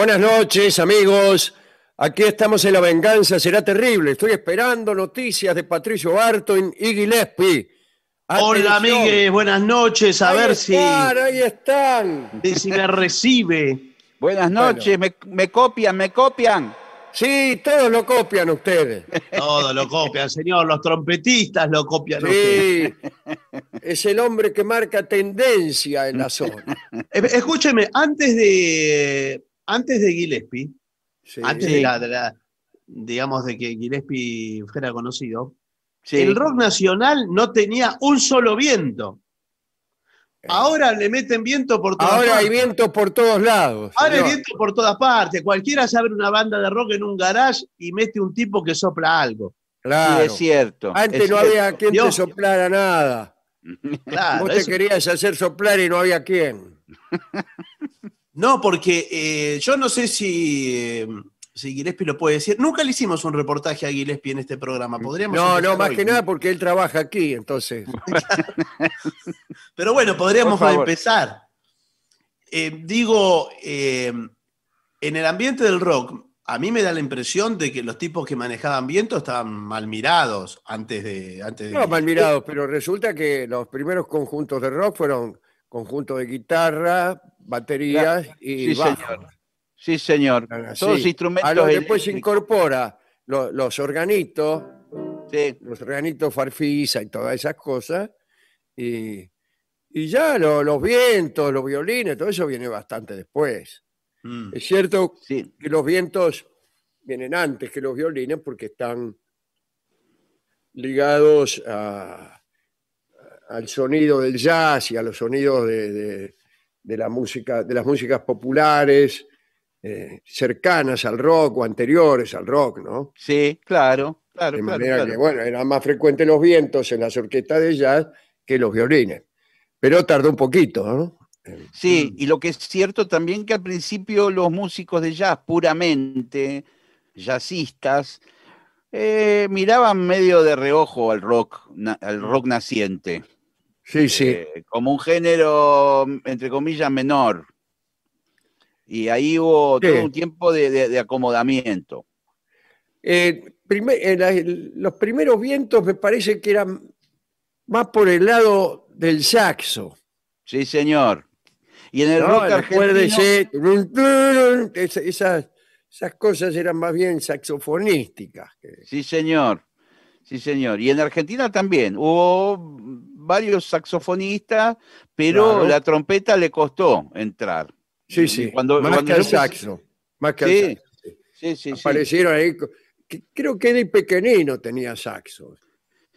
Buenas noches, amigos. Aquí estamos en La Venganza, será terrible. Estoy esperando noticias de Patricio Barton y Gillespie. Hola, amigues, buenas noches. A ver si. Ahí están. Y si me recibe. Buenas noches, me, copian, me copian. Sí, todos lo copian ustedes. Todos lo copian, señor. Los trompetistas lo copian sí, Es el hombre que marca tendencia en la zona. Escúcheme, antes de antes de Gillespie, antes de la, digamos, de que Gillespie fuera conocido, el rock nacional no tenía un solo viento. Eh. Ahora le meten viento por lados. Ahora hay viento por todos lados. Ahora hay viento por todas partes. Cualquiera se abre una banda de rock en un garage y mete un tipo que sopla algo. Claro. es cierto. Antes no había quien soplara nada. Claro, Vos te querías hacer soplar y no había quien. No, porque eh, yo no sé si, eh, si Gillespie lo puede decir. Nunca le hicimos un reportaje a Gillespie en este programa. Podríamos no, no, más que nada porque él trabaja aquí, entonces. Pero bueno, podríamos empezar. Eh, digo, en el ambiente del rock, a mí me da la impresión de que los tipos que manejaban viento estaban mal mirados antes de... Antes no, mal mirados, pero resulta que los primeros conjuntos de rock fueron conjuntos de guitarra, baterías y sí, Señor. Sí, señor. Todos instrumentos. después se incorpora los, organitos, los organitos farfisa y todas esas cosas. Y, ya los vientos, los violines, todo eso viene bastante después. Mm. Es cierto que los vientos vienen antes que los violines porque están ligados al sonido del jazz y a los sonidos de de, la música, de las músicas populares, eh, cercanas al rock o anteriores al rock, ¿no? Sí, claro, claro. De manera que, bueno, eran más frecuentes los vientos en las orquestas de jazz que los violines. Pero tardó un poquito, ¿no? Eh, sí, mm. y lo que es cierto también que al principio los músicos de jazz puramente, jazzistas, eh, miraban medio de reojo al rock, al rock naciente. Sí, eh, sí. como un género, entre comillas, menor. Y ahí hubo todo un tiempo de, acomodamiento. Eh, eh, los primeros vientos me parece que eran más por el lado del saxo. Sí, señor. Y en el rock argentino... Esas, esas cosas eran más bien saxofonísticas. Sí, señor. Sí, señor. Y en Argentina también hubo varios saxofonistas, pero la trompeta le costó entrar. Sí, sí. Cuando, más que saxo. Más que sí. Sí, sí, Aparecieron ahí. Creo que de pequeñino tenía saxo.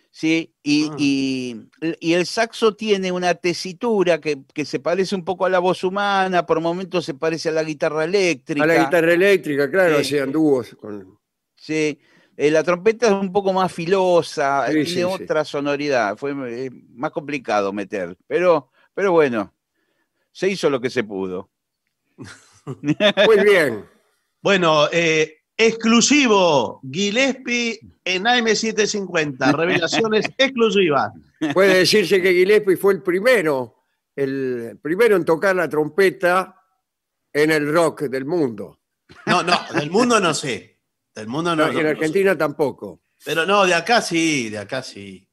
Sí, ah. y, el saxo tiene una tesitura que, se parece un poco a la voz humana, por momentos se parece a la guitarra eléctrica. A la guitarra eléctrica, claro, hacían dúos con. Sí, eh, la trompeta es un poco más filosa, eh, tiene otra sonoridad, fue eh, más complicado meter, pero, pero bueno, se hizo lo que se pudo. Muy bien. bueno, exclusivo, Gillespie en AM750, revelaciones exclusivas. Puede decirse que Gillespie fue el primero, el primero en tocar la trompeta en el rock del mundo. No, no, del mundo no sé del mundo no. en Argentina tampoco. Pero no, de acá sí, de acá sí.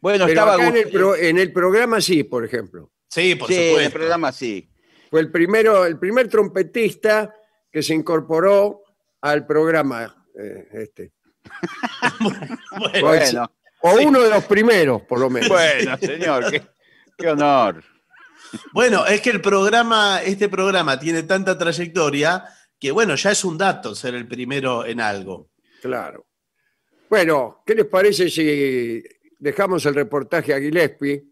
Bueno, estaba en, el programa sí, por ejemplo. Sí, por supuesto. En el programa sí. Fue el primero, el primer trompetista que se incorporó al programa eh, este. bueno, o uno de los primeros, por lo menos. Bueno, señor, qué, qué honor. Bueno, es que el programa, este programa tiene tanta trayectoria que bueno, ya es un dato ser el primero en algo. Claro. Bueno, ¿qué les parece si dejamos el reportaje a Gillespie?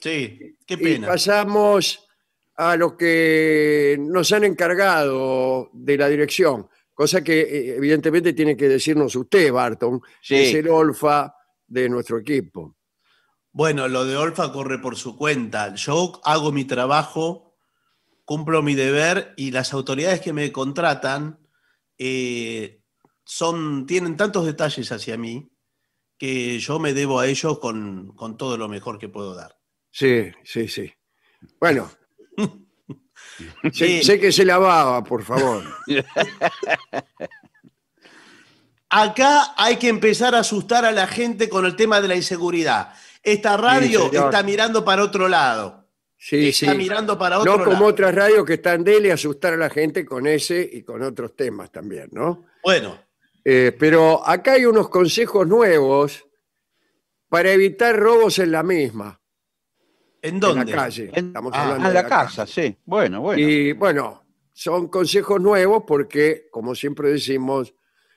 Sí, qué pena. Y pasamos a lo que nos han encargado de la dirección, cosa que eh, evidentemente tiene que decirnos usted, Barton, que es el olfa de nuestro equipo. Bueno, lo de Olfa corre por su cuenta. Yo hago mi trabajo cumplo mi deber y las autoridades que me contratan eh, son, tienen tantos detalles hacia mí que yo me debo a ellos con, todo lo mejor que puedo dar. Sí, sí, sí. Bueno. Sé, que se lavaba, por favor. Acá hay que empezar a asustar a la gente con el tema de la inseguridad. Esta radio está mirando para otro lado está mirando para otro No como otras radios que están de él y asustar a la gente con ese y con otros temas también, ¿no? Bueno. Eh, pero acá hay unos consejos nuevos para evitar robos en la misma. ¿En dónde? En la calle. Estamos ah, ah, la, casa, sí. Bueno, bueno. Y bueno, son consejos nuevos porque, como siempre decimos,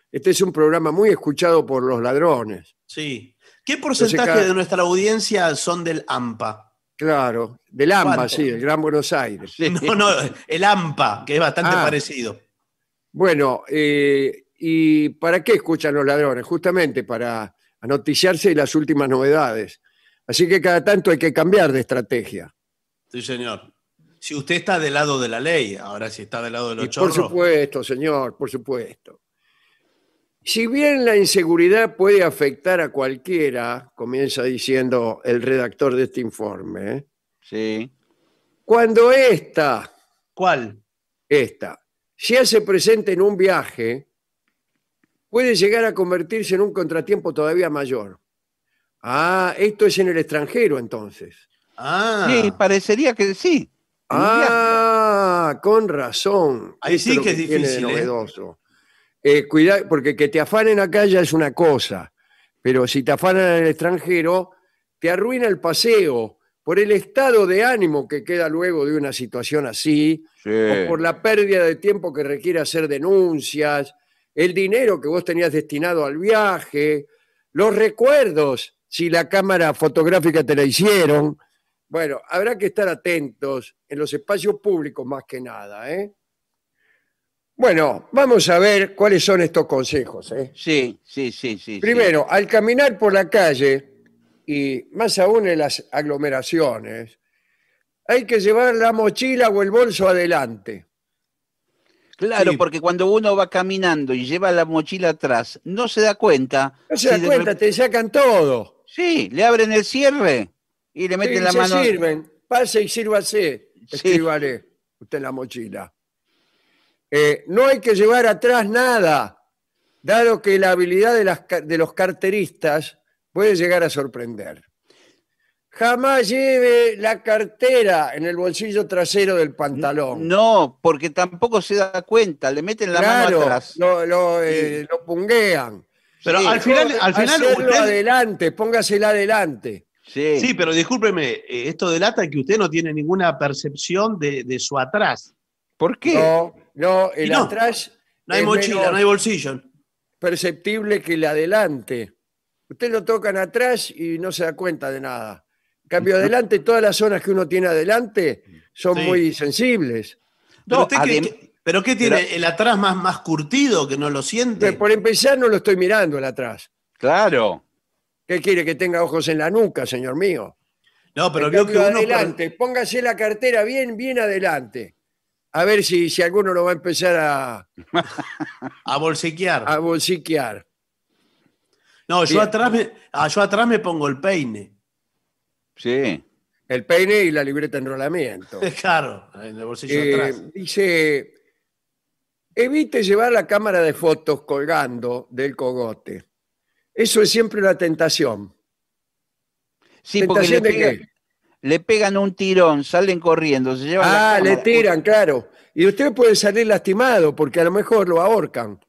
este es un programa muy escuchado por los ladrones. Sí. ¿Qué porcentaje de nuestra audiencia son del AMPA? Claro, del AMPA, sí, el Gran Buenos Aires. No, no, el AMPA, que es bastante ah. parecido. Bueno, eh, ¿y para qué escuchan los ladrones? Justamente para anoticiarse las últimas novedades. Así que cada tanto hay que cambiar de estrategia. Sí, señor. Si usted está del lado de la ley, ahora si está del lado de los chorros. Por supuesto, señor, por supuesto. Si bien la inseguridad puede afectar a cualquiera, comienza diciendo el redactor de este informe. ¿eh? Sí. Cuando esta. ¿Cuál? Esta. Se hace presente en un viaje, puede llegar a convertirse en un contratiempo todavía mayor. Ah, esto es en el extranjero entonces. Ah. Sí, parecería que sí. Ah, con razón. Ahí sí que es difícil. ¿eh? Eh, porque que te afanen acá ya es una cosa, pero si te afanan en el extranjero, te arruina el paseo por el estado de ánimo que queda luego de una situación así, o por la pérdida de tiempo que requiere hacer denuncias, el dinero que vos tenías destinado al viaje, los recuerdos, si la cámara fotográfica te la hicieron. Bueno, habrá que estar atentos en los espacios públicos más que nada, ¿eh? Bueno, vamos a ver cuáles son estos consejos. ¿eh? Sí, sí, sí, sí. Primero, al caminar por la calle y más aún en las aglomeraciones, hay que llevar la mochila o el bolso adelante. Claro, porque cuando uno va caminando y lleva la mochila atrás, no se da cuenta. No se da cuenta, te sacan todo. Sí, le abren el cierre y le meten la se mano. sirven, pase y sírvase, escríbale usted la mochila. Eh, no hay que llevar atrás nada, dado que la habilidad de, de los carteristas puede llegar a sorprender. Jamás lleve la cartera en el bolsillo trasero del pantalón. No, porque tampoco se da cuenta, le meten la mano atrás. Lo, lo, eh, punguean. Pero al final, al final adelante, póngasela adelante. Sí. sí. pero discúlpeme, eh, esto delata que usted no tiene ninguna percepción de, de su atrás. ¿Por qué? No, el atrás. No hay mochila, no hay bolsillo. Perceptible que el adelante. Usted lo tocan atrás y no se da cuenta de nada. En cambio, adelante, todas las zonas que uno tiene adelante son muy sensibles. No, ¿Pero, qué tiene? ¿El atrás más, más curtido que no lo siente? Por empezar, no lo estoy mirando el atrás. Claro. ¿Qué quiere que tenga ojos en la nuca, señor mío? No, pero creo que uno. Adelante, póngase la cartera bien, bien adelante a ver si, si alguno lo va a empezar a, A bolsiquear. a bolsiquear. No, yo atrás, me, ah, atrás me pongo el peine. Sí. El peine y la libreta de enrolamiento. Claro, en el eh, atrás. dice, evite llevar la cámara de fotos colgando del cogote. Eso es siempre una tentación. Sí, porque ¿Tentación de qué? le pegan un tirón, salen corriendo, se llevan. Ah, le tiran, claro. Y usted puede salir lastimado porque a lo mejor lo ahorcan.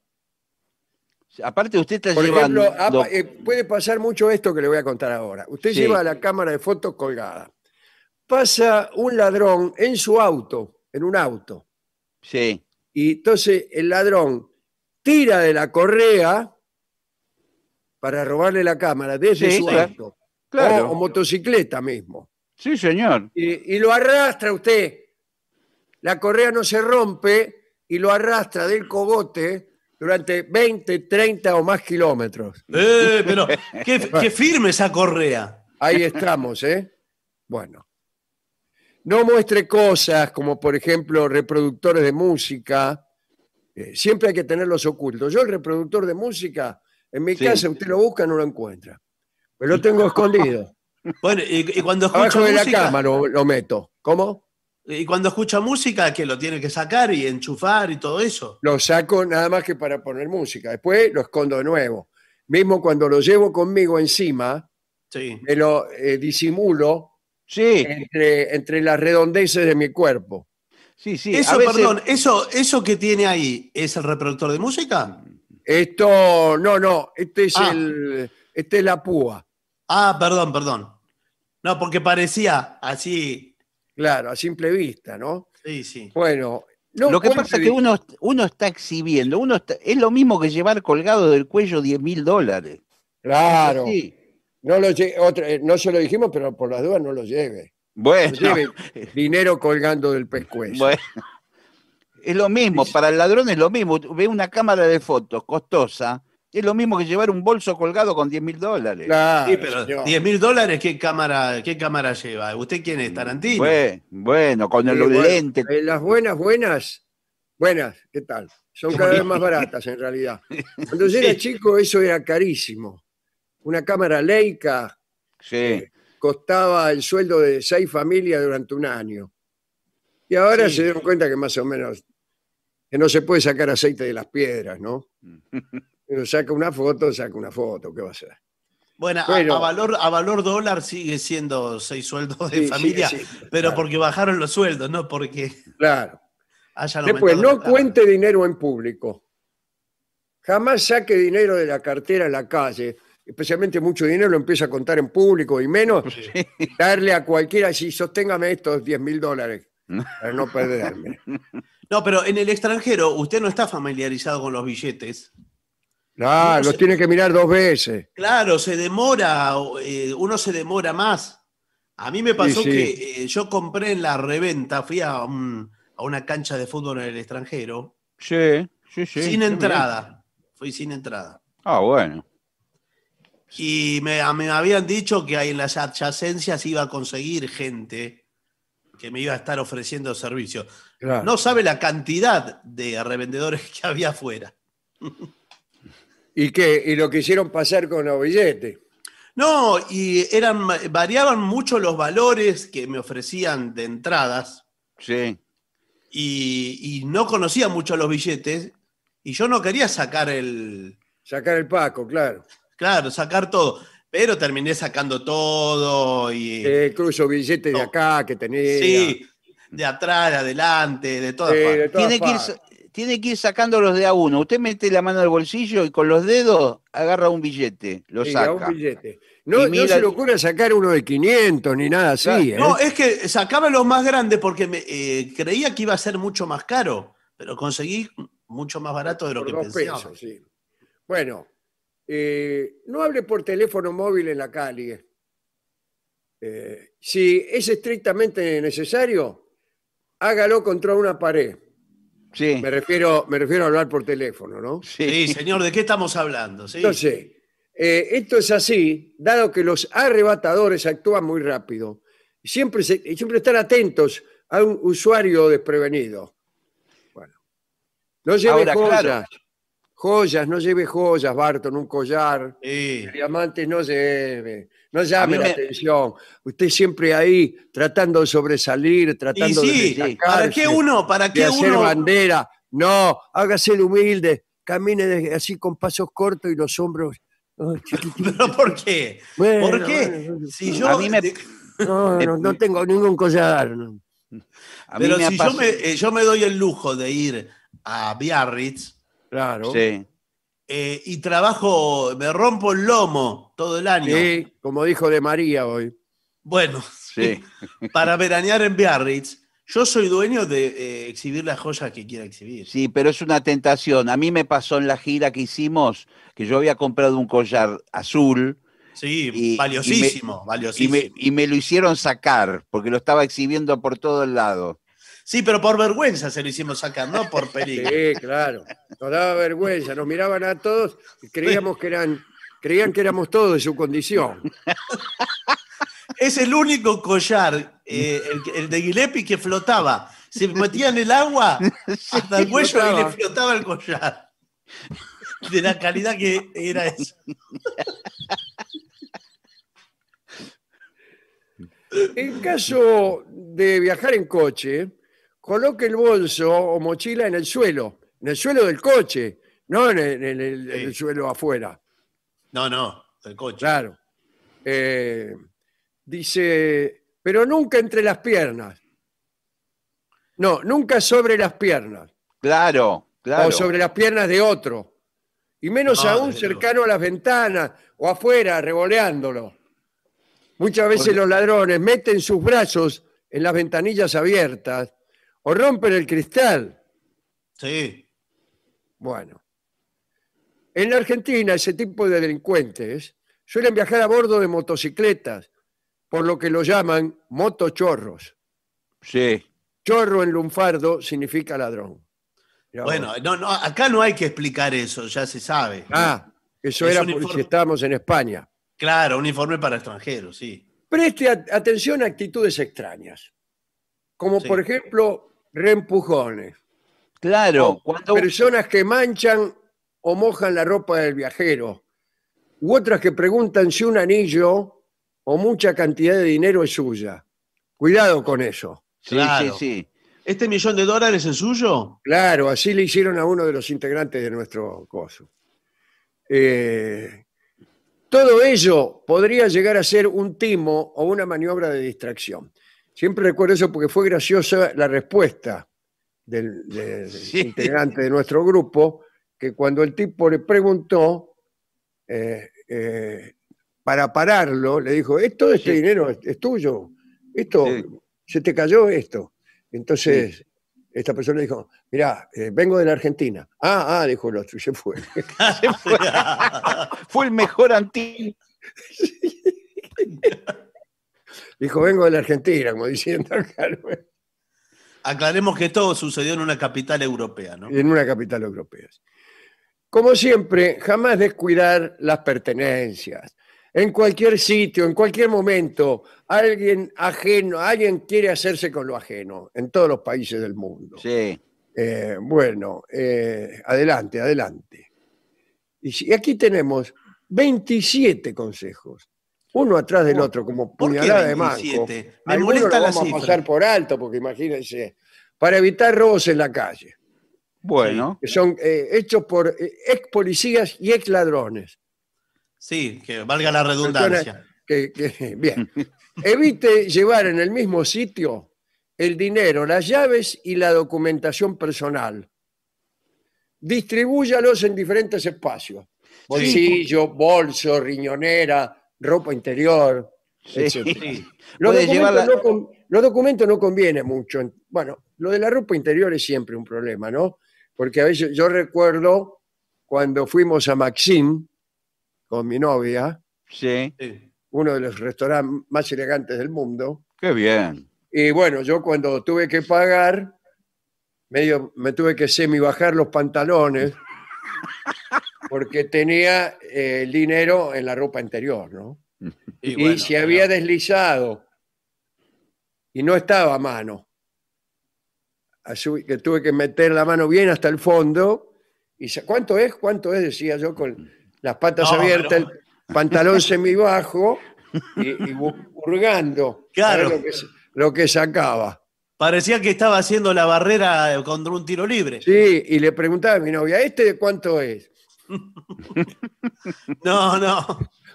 Aparte usted está Por llevando... Ejemplo, ah, eh, puede pasar mucho esto que le voy a contar ahora. Usted lleva la cámara de fotos colgada. Pasa un ladrón en su auto, en un auto. Sí. Y entonces el ladrón tira de la correa para robarle la cámara desde su auto. Claro. o, motocicleta mismo. Sí, señor. Y, lo arrastra usted. La correa no se rompe y lo arrastra del cogote durante 20, 30 o más kilómetros. Eh, pero qué, qué firme esa correa. Ahí estamos, ¿eh? Bueno. No muestre cosas como, por ejemplo, reproductores de música. Eh, siempre hay que tenerlos ocultos. Yo el reproductor de música, en mi casa, usted lo busca, no lo encuentra. Pero lo tengo escondido. Bueno, y, cuando escucho Abajo de la cama lo, meto. ¿Cómo? Y cuando escucha música, que lo tiene que sacar y enchufar y todo eso. Lo saco nada más que para poner música. Después lo escondo de nuevo. Mismo cuando lo llevo conmigo encima, sí. me lo eh, disimulo sí. entre, las redondeces de mi cuerpo. Sí, sí. Eso, perdón, eso, que tiene ahí, ¿es el reproductor de música? Esto, no, no, este es ah. el, este es la púa. Ah, perdón, perdón. No, porque parecía así. Claro, a simple vista, ¿no? Sí, sí. Bueno. lo que pasa es que uno, uno está exhibiendo, uno es lo mismo que llevar colgado del cuello 10 mil dólares. Claro. Sí. No, lo, eh, no se lo dijimos, pero por las dudas no lo lleve. Bueno. dinero colgando del pescuezo. Bueno. Es lo mismo, para el ladrón es lo mismo. Ve una cámara de fotos costosa es lo mismo que llevar un bolso colgado con 10 mil dólares. sí, pero mil dólares, ¿qué cámara, ¿qué cámara lleva? ¿Usted quién es, Tarantino? Bueno, con el eh, lente. Eh, las buenas, buenas, buenas, ¿qué tal? Son cada vez más baratas en realidad. Cuando yo era chico eso era carísimo. Una cámara Leica eh, costaba el sueldo de seis familias durante un año. Y ahora se dieron cuenta que más o menos que no se puede sacar aceite de las piedras, ¿no? Pero saca una foto, saca una foto, ¿qué va a ser? Bueno, a, valor, a valor dólar sigue siendo seis sueldos de familia, pero porque bajaron los sueldos, no porque. Claro. Después, no cuente dinero en público. Jamás saque dinero de la cartera en la calle, especialmente mucho dinero, lo empieza a contar en público y menos darle a cualquiera, si sosténgame estos 10 mil dólares para no perderme. No, pero en el extranjero, usted no está familiarizado con los billetes. Claro, los tiene que mirar dos veces. Claro, se demora, eh, uno se demora más. A mí me pasó que eh, yo compré en la reventa, fui a, una cancha de fútbol en el extranjero. Sí, sí, sí. Sin entrada. Fui sin entrada. Ah, bueno. Y me, me habían dicho que ahí en las adyacencias iba a conseguir gente que me iba a estar ofreciendo servicio. No sabe la cantidad de revendedores que había afuera. ¿Y qué? ¿Y lo que hicieron pasar con los billetes? No, y eran, variaban mucho los valores que me ofrecían de entradas. Sí. Y, no conocía mucho los billetes. Y yo no quería sacar el. Sacar el Paco, claro. Claro, sacar todo. Pero terminé sacando todo y. Eh, billetes de acá que tenía. Sí, de atrás, de adelante, de todas sí, Tiene que tiene que ir los de a uno. Usted mete la mano al bolsillo y con los dedos agarra un billete, lo saca. No, se le ocurre sacar uno de 500 ni nada así. ¿eh? No, es que sacaba los más grandes porque eh, creía que iba a ser mucho más caro, pero conseguí mucho más barato de lo que pensaba. Bueno, eh, no hable por teléfono móvil en la calle. si es estrictamente necesario, hágalo contra una pared me refiero, me refiero a hablar por teléfono, ¿no? Sí, señor, ¿de qué estamos hablando? Entonces, eh, esto es así, dado que los arrebatadores actúan muy rápido. Siempre, siempre están atentos a un usuario desprevenido. Bueno, no lleve joyas. Joyas, no lleve joyas, Barton, un collar. Diamantes no lleve. No llame la atención. Usted siempre ahí tratando de sobresalir, tratando sí, de ¿Para qué uno? ¿Para qué de hacer uno? bandera. No, hágase el humilde, camine así con pasos cortos y los hombros. Oh, ¿Pero por qué? ¿Por qué? si yo... no, no, tengo ningún collar. Pero si yo me, eh, yo me doy el lujo de ir a Biarritz, claro. Sí eh, y trabajo, me rompo el lomo todo el año. Sí, como dijo de María hoy. Bueno, para veranear en Biarritz, yo soy dueño de eh, exhibir las joyas que quiera exhibir. Sí, pero es una tentación. A mí me pasó en la gira que hicimos que yo había comprado un collar azul. Sí, valiosísimo, valiosísimo. y me, lo hicieron sacar porque lo estaba exhibiendo por todo el lado. Sí, pero por vergüenza se lo hicimos sacar, no por peligro. Sí, claro. Nos daba vergüenza, nos miraban a todos y creíamos que eran, creían que éramos todos de su condición. Es el único collar, eh, el, de Guilepi, que flotaba. Se metía en el agua hasta el cuello y le flotaba el collar. De la calidad que era eso. En caso de viajar en coche, coloque el bolso o mochila en el suelo, en el suelo del coche, no en el, suelo afuera. No, no, del coche. Claro. Eh, dice, pero nunca entre las piernas. No, nunca sobre las piernas. Claro, claro. O sobre las piernas de otro. Y menos ah, aún cercano a las ventanas o afuera, revoleándolo. Muchas veces los ladrones meten sus brazos en las ventanillas abiertas o rompen el cristal. Sí. Bueno. En la Argentina ese tipo de delincuentes suelen viajar a bordo de motocicletas, por lo que lo llaman motochorros. Sí. Chorro en lunfardo significa ladrón. bueno, no, acá no hay que explicar eso, ya se sabe. Ah, eso era por si estábamos en España. Claro, un informe para extranjeros, sí. Preste atención a actitudes extrañas, como por ejemplo reempujones. Claro, Personas que manchan o mojan la ropa del viajero. U otras que preguntan si un anillo o mucha cantidad de dinero es suya. Cuidado con eso. Sí, sí, sí. ¿Este millón de dólares es suyo? Claro, así le hicieron a uno de los integrantes de nuestro coso. Eh, todo ello podría llegar a ser un timo o una maniobra de distracción. Siempre recuerdo eso porque fue graciosa la respuesta del, integrante de nuestro grupo, que cuando el tipo le preguntó, eh, eh, para pararlo, le dijo, ¿esto este dinero es, tuyo, esto, se te cayó esto. Entonces, esta persona le dijo, mirá, eh, vengo de la Argentina. Ah, ah, dijo el otro, y se fue. Ah, se fue. fue el mejor antiguo. Dijo, vengo de la Argentina, como diciendo Aclaremos que todo sucedió en una capital europea, ¿no? En una capital europea. Como siempre, jamás descuidar las pertenencias. En cualquier sitio, en cualquier momento, alguien ajeno, alguien quiere hacerse con lo ajeno, en todos los países del mundo. Sí. Eh, bueno, eh, adelante, adelante. Y aquí tenemos 27 consejos uno atrás del otro, como puñalada de manco. Me molesta vamos a pasar por alto, porque imagínense, para evitar robos en la calle. Bueno. Que son eh, hechos por eh, ex policías y ex ladrones. Sí, que valga la redundancia. bien. Evite llevar en el mismo sitio el dinero, las llaves y la documentación personal. Distribúyalos en diferentes espacios. Bolsillo, bolso, riñonera, ropa interior, Los, documentos no, conviene mucho. Bueno, lo de la ropa interior es siempre un problema, ¿no? Porque a veces yo recuerdo cuando fuimos a Maxim con mi novia, sí. uno de los restaurantes más elegantes del mundo. Qué bien. Y bueno, yo cuando tuve que pagar, medio me tuve que semi bajar los pantalones porque tenía eh, el dinero en la ropa interior, ¿no? Y, se había deslizado y no estaba a mano. Así que tuve que meter la mano bien hasta el fondo. Y ¿Cuánto es? ¿Cuánto es? Decía yo con las patas abiertas, el pantalón semibajo y, y lo, que, lo que sacaba. Parecía que estaba haciendo la barrera contra un tiro libre. Sí, y le preguntaba a mi novia, ¿este de cuánto es? No, no.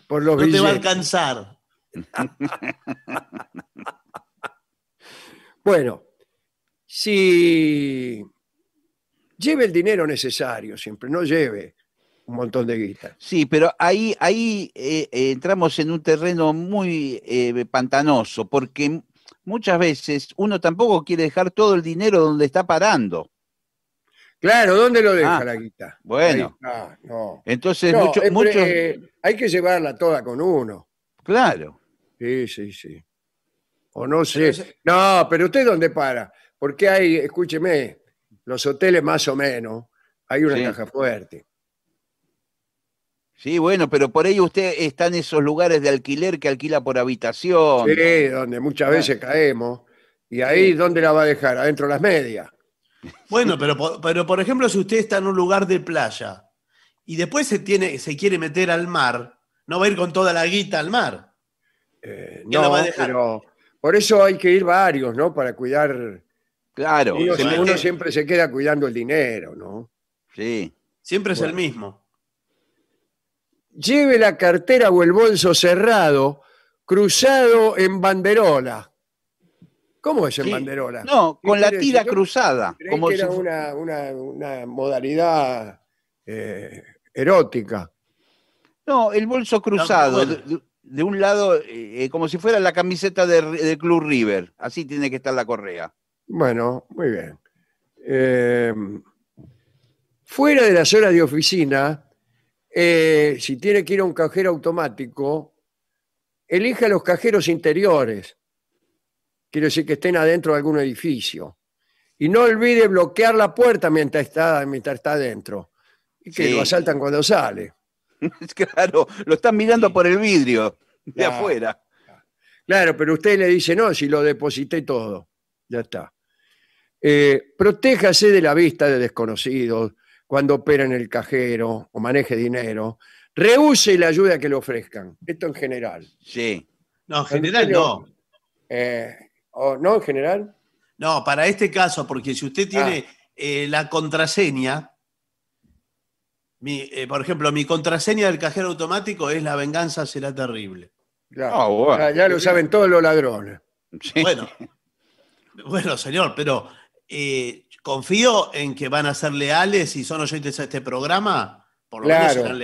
Por no te va a alcanzar. bueno, si lleve el dinero necesario siempre, no lleve un montón de guita. Sí, pero ahí, ahí eh, eh, entramos en un terreno muy eh, pantanoso, porque muchas veces uno tampoco quiere dejar todo el dinero donde está parando. Claro, ¿dónde lo deja ah, la guita? Bueno. Entonces, mucho, eh, hay que llevarla toda con uno. Claro. Sí, sí, sí. O no sé. No, pero usted dónde para. Porque hay, escúcheme, los hoteles más o menos, hay una caja fuerte. Sí, bueno, pero por ahí usted está en esos lugares de alquiler que alquila por habitación. Sí, donde muchas veces ah. caemos. Y ahí, ¿dónde la va a dejar? Adentro las medias. Bueno, pero, pero por ejemplo, si usted está en un lugar de playa y después se, tiene, se quiere meter al mar, no va a ir con toda la guita al mar. Eh, no, va a pero por eso hay que ir varios, ¿no? Para cuidar. Claro. uno siempre se queda cuidando el dinero, ¿no? Sí. Siempre es el mismo. Lleve la cartera o el bolso cerrado, cruzado en banderola. ¿Cómo es el banderola? No, con la tira cruzada. como era una, una, modalidad eh, erótica. No, el bolso cruzado, de, un lado, eh, como si fuera la camiseta de Club River. Así tiene que estar la correa. Bueno, muy bien. Eh, fuera de las horas de oficina, si tiene que ir a un cajero automático, elija los cajeros interiores quiere decir que estén adentro de algún edificio. Y no olvide bloquear la puerta mientras está, adentro. Y que lo asaltan cuando sale. claro, lo están mirando por el vidrio de afuera. Claro, pero usted le dice, no, si lo deposité todo. Ya está. Eh, protéjase de la vista de desconocidos cuando opera en el cajero o maneje dinero. Rehúse la ayuda que le ofrezcan. Esto en general. Sí. No, en general no. Eh, Oh, no en general? No, para este caso, porque si usted tiene ah. eh, la contraseña, eh, por ejemplo, mi contraseña del cajero automático es la venganza será terrible. Ah, ya, lo saben todos los ladrones. Bueno, bueno, señor, pero eh, confío en que van a ser leales y son oyentes a este programa, por lo menos serán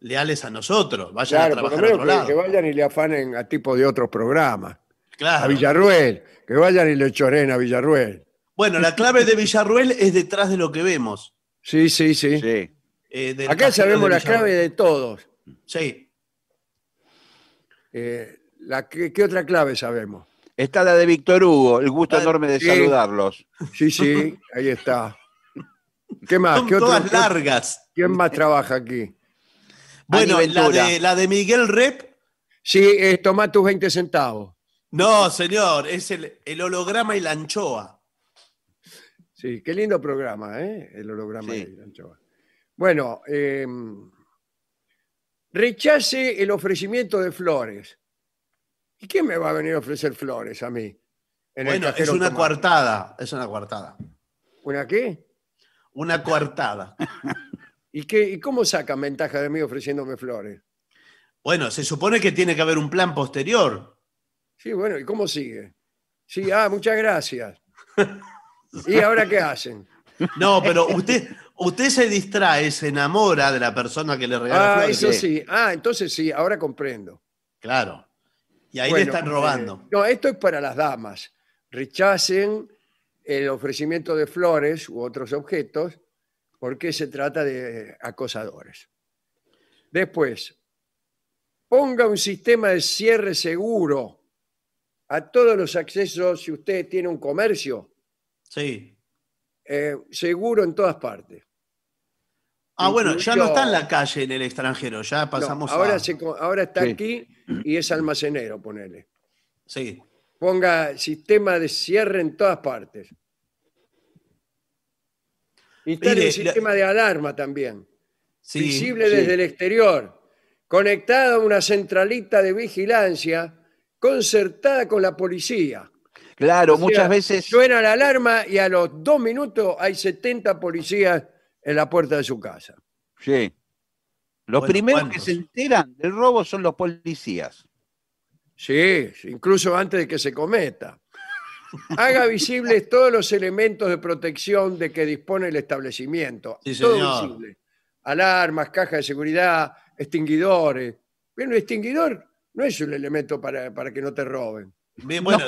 leales a nosotros, vayan a trabajar Que, vayan y le afanen a tipo de otros programas. Claro. A Villarruel, que vayan y le choren a Villarruel. Bueno, la clave de Villarruel es detrás de lo que vemos. Sí, sí, sí. Eh, Acá sabemos la clave de todos. Sí. Eh, ¿qué, otra clave sabemos? Está la de Víctor Hugo, el gusto ah, enorme de saludarlos. Sí, sí, ahí está. ¿Qué más? ¿Qué todas largas. ¿Quién más trabaja aquí? Bueno, la de, la Miguel Rep. Sí, es tomá tus 20 centavos. No, señor, es el, holograma y la anchoa. Sí, qué lindo programa, ¿eh? El holograma y la anchoa. Bueno, em, rechace el ofrecimiento de flores. ¿Y quién me va a venir a ofrecer flores a mí? bueno, es una cuartada, coartada, es una coartada. ¿Una qué? Una coartada. ¿Y, qué, ¿Y cómo saca ventaja de mí ofreciéndome flores? Bueno, se supone que tiene que haber un plan posterior Sí, bueno, ¿y cómo sigue? Sí, ah, muchas gracias. ¿Y ahora qué hacen? No, pero usted, usted se distrae, se enamora de la persona que le regala Ah, eso sí. Ah, entonces sí, ahora comprendo. Claro. Y ahí le están robando. Eh, no, esto es para las damas. Rechacen el ofrecimiento de flores u otros objetos porque se trata de acosadores. Después, ponga un sistema de cierre seguro a todos los accesos si usted tiene un comercio. Sí. Eh, seguro en todas partes. Ah, bueno, ya no está en la calle en el extranjero, ya pasamos ahora ahora está aquí y es almacenero, ponele. Sí. Ponga sistema de cierre en todas partes. Y el sistema de alarma también. visible desde el exterior. Conectado a una centralita de vigilancia concertada con la policía. Claro, muchas veces. Suena la alarma y a los dos minutos hay 70 policías en la puerta de su casa. Sí. Los primeros que se enteran del robo son los policías. Sí, incluso antes de que se cometa. Haga visibles todos los elementos de protección de que dispone el establecimiento. Sí, Alarmas, cajas de seguridad, extinguidores. Bien, un extinguidor? no es un elemento para, que no te roben. bueno,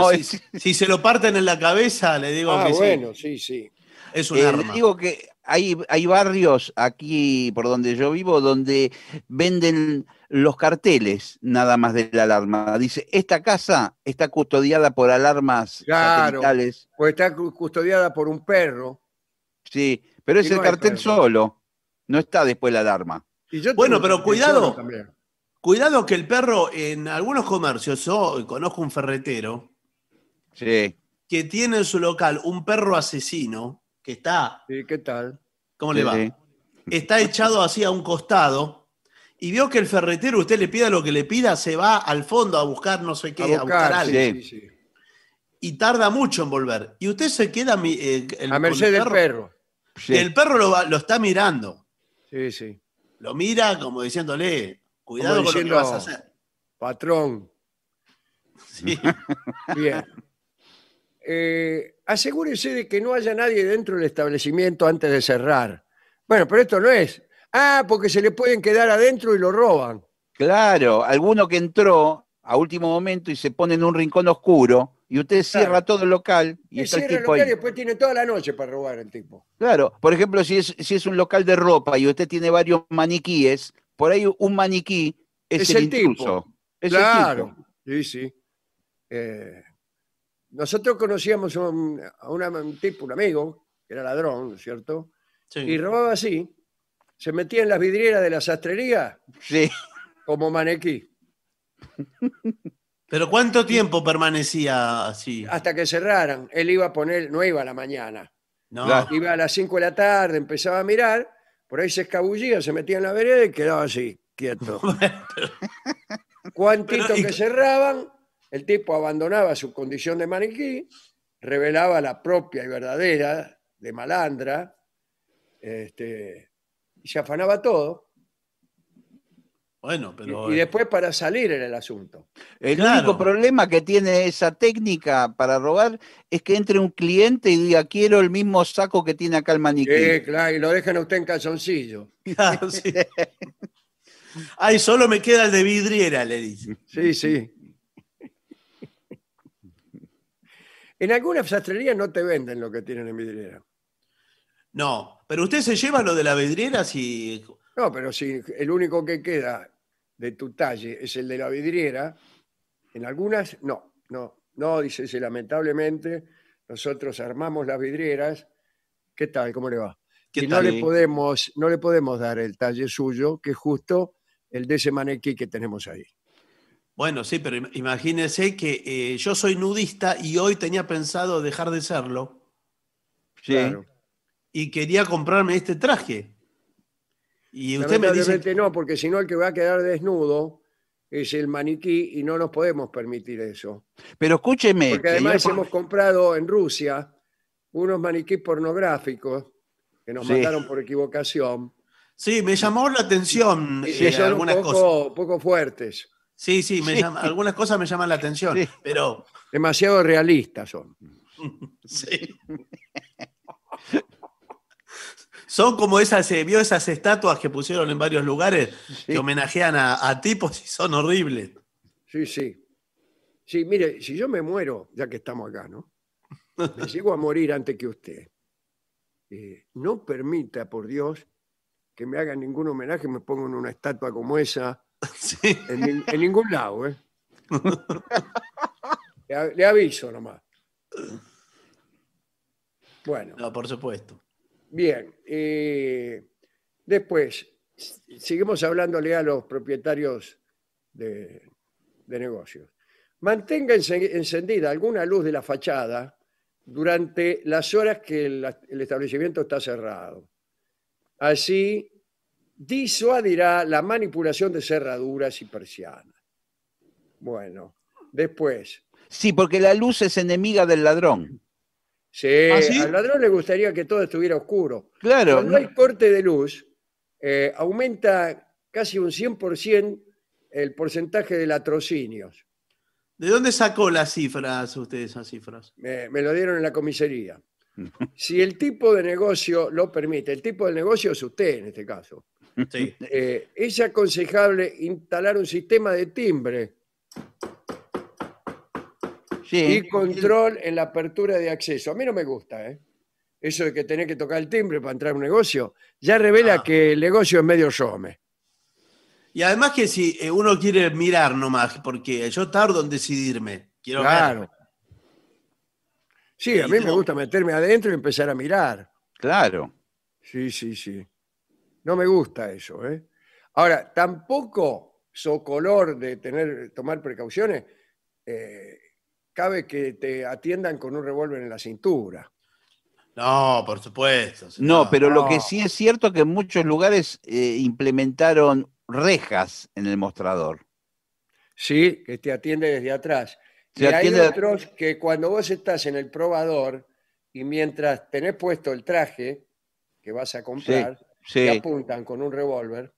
si, se lo parten en la cabeza, le digo ah, bueno, sí. sí, Es un eh, arma. Le digo que hay, hay barrios aquí por donde yo vivo donde venden los carteles nada más de la alarma. Dice, esta casa está custodiada por alarmas claro, O pues está custodiada por un perro. Sí, pero es el cartel solo. No está después la alarma. bueno, pero cuidado. Cuidado que el perro en algunos comercios, yo conozco un ferretero que tiene en su local un perro asesino que está. Sí, ¿qué tal? ¿Cómo le va? Está echado así a un costado y vio que el ferretero, usted le pida lo que le pida, se va al fondo a buscar no sé qué, a buscar, a algo. Y tarda mucho en volver. Y usted se queda eh, el, a merced del perro. El perro lo, lo está mirando. Sí, sí. Lo mira como diciéndole, Cuidado con lo que vas a hacer. Patrón. Sí. Bien. Eh, asegúrese de que no haya nadie dentro del establecimiento antes de cerrar. Bueno, pero esto no es. Ah, porque se le pueden quedar adentro y lo roban. Claro, alguno que entró a último momento y se pone en un rincón oscuro y usted cierra todo el local y, y el el local y después tiene toda la noche para robar el tipo. Claro, por ejemplo, si es, si es un local de ropa y usted tiene varios maniquíes, por ahí un maniquí es, el, tipo. Es claro, el tipo. sí, sí. Eh, nosotros conocíamos a un tipo, un amigo, que era ladrón, cierto? Y robaba así, se metía en las vidrieras de la sastrería sí. como maniquí. ¿Pero cuánto tiempo permanecía así? Hasta que cerraran. Él iba a poner, no iba a la mañana. No. Iba a las 5 de la tarde, empezaba a mirar por ahí se escabullía, se metía en la vereda y quedaba así, quieto. Cuantito que cerraban, el tipo abandonaba su condición de maniquí, revelaba la propia y verdadera de malandra, este, y se afanaba todo pero. Y, después para salir en el asunto. El único problema que tiene esa técnica para robar es que entre un cliente y diga, quiero el mismo saco que tiene acá el maniquí. Sí, claro, y lo dejan a usted en calzoncillo. Ay, solo me queda el de vidriera, le dice. Sí, sí. En algunas sastrerías no te venden lo que tienen en vidriera. No, pero usted se lleva lo de la vidriera si. No, pero si el único que queda de tu talle es el de la vidriera, en algunas no, no, no, dice, lamentablemente nosotros armamos las vidrieras, ¿qué tal? ¿Cómo le va? Y no le, podemos, no le podemos dar el talle suyo, que es justo el de ese maniquí que tenemos ahí. Bueno, sí, pero imagínese que eh, yo soy nudista y hoy tenía pensado dejar de serlo. Sí. Y quería comprarme este traje. Y usted me dice... no, porque si no el que va a quedar desnudo es el maniquí y no nos podemos permitir eso. Pero escúcheme... Porque además hemos comprado en Rusia unos maniquís pornográficos que nos mandaron por equivocación. Sí, me llamó la atención eh, algunas poco, cosas. poco fuertes. Sí, sí, algunas cosas me llaman la atención, pero... Demasiado realistas son. sí. Son como esas, se eh, vio esas estatuas que pusieron en varios lugares que homenajean a, tipos y son horribles. Sí, sí. Sí, mire, si yo me muero, ya que estamos acá, ¿no? Me llego a morir antes que usted. Eh, no permita, por Dios, que me hagan ningún homenaje, me pongan una estatua como esa. En, ningún lado, ¿eh? le, le aviso nomás. Bueno. No, por supuesto. Bien. Eh, después, seguimos hablándole a los propietarios de, negocios. Mantenga encendida alguna luz de la fachada durante las horas que el establecimiento está cerrado. Así disuadirá la manipulación de cerraduras y persianas. Bueno, después. Sí, porque la luz es enemiga del ladrón. ¿Ah, sí? Al ladrón le gustaría que todo estuviera oscuro. Claro. Cuando no. hay corte de luz, eh, aumenta casi un 100% el porcentaje de latrocinios. ¿De dónde sacó las cifras usted, esas cifras? Me, lo dieron en la comisaría. si el tipo de negocio lo permite, el tipo de negocio es usted en este caso. Sí. Eh, es aconsejable instalar un sistema de timbre y control en la apertura de acceso. A mí no me gusta, ¿eh? Eso de que tenés que tocar el timbre para entrar a un negocio, ya revela ah. que el negocio es medio me. Y además que si eh, uno quiere mirar nomás, porque yo tardo en decidirme. Quiero claro. Sí, a mí me gusta meterme adentro y empezar a mirar. Claro. Sí, sí, sí. No me gusta eso, ¿eh? Ahora, tampoco color de tener, tomar precauciones, eh, cabe que te atiendan con un revólver en la cintura. No, por supuesto. No, pero lo que sí es cierto es que en muchos lugares eh, implementaron rejas en el mostrador. Sí, que te atiende desde atrás. y hay otros que cuando vos estás en el probador y mientras tenés puesto el traje que vas a comprar, te apuntan con un revólver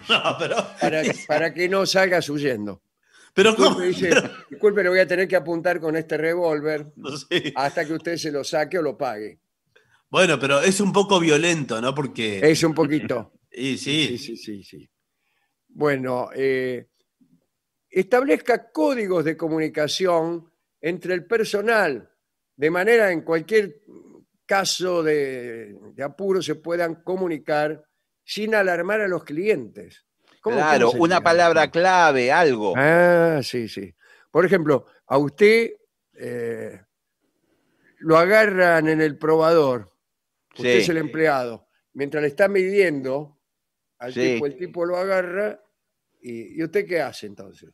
para, para que no salgas huyendo. Pero disculpe, lo voy a tener que apuntar con este revólver hasta que usted se lo saque o lo pague. Bueno, pero es un poco violento, ¿no? Porque. Es un poquito. sí. Sí, sí, sí. Bueno, eh, establezca códigos de comunicación entre el personal, de manera en cualquier caso de apuro se puedan comunicar sin alarmar a los clientes claro, una palabra clave, algo. Ah, sí, sí. Por ejemplo, a usted eh, lo agarran en el probador. Usted es el empleado. Mientras le está midiendo el tipo lo agarra. Y, ¿Y usted qué hace entonces?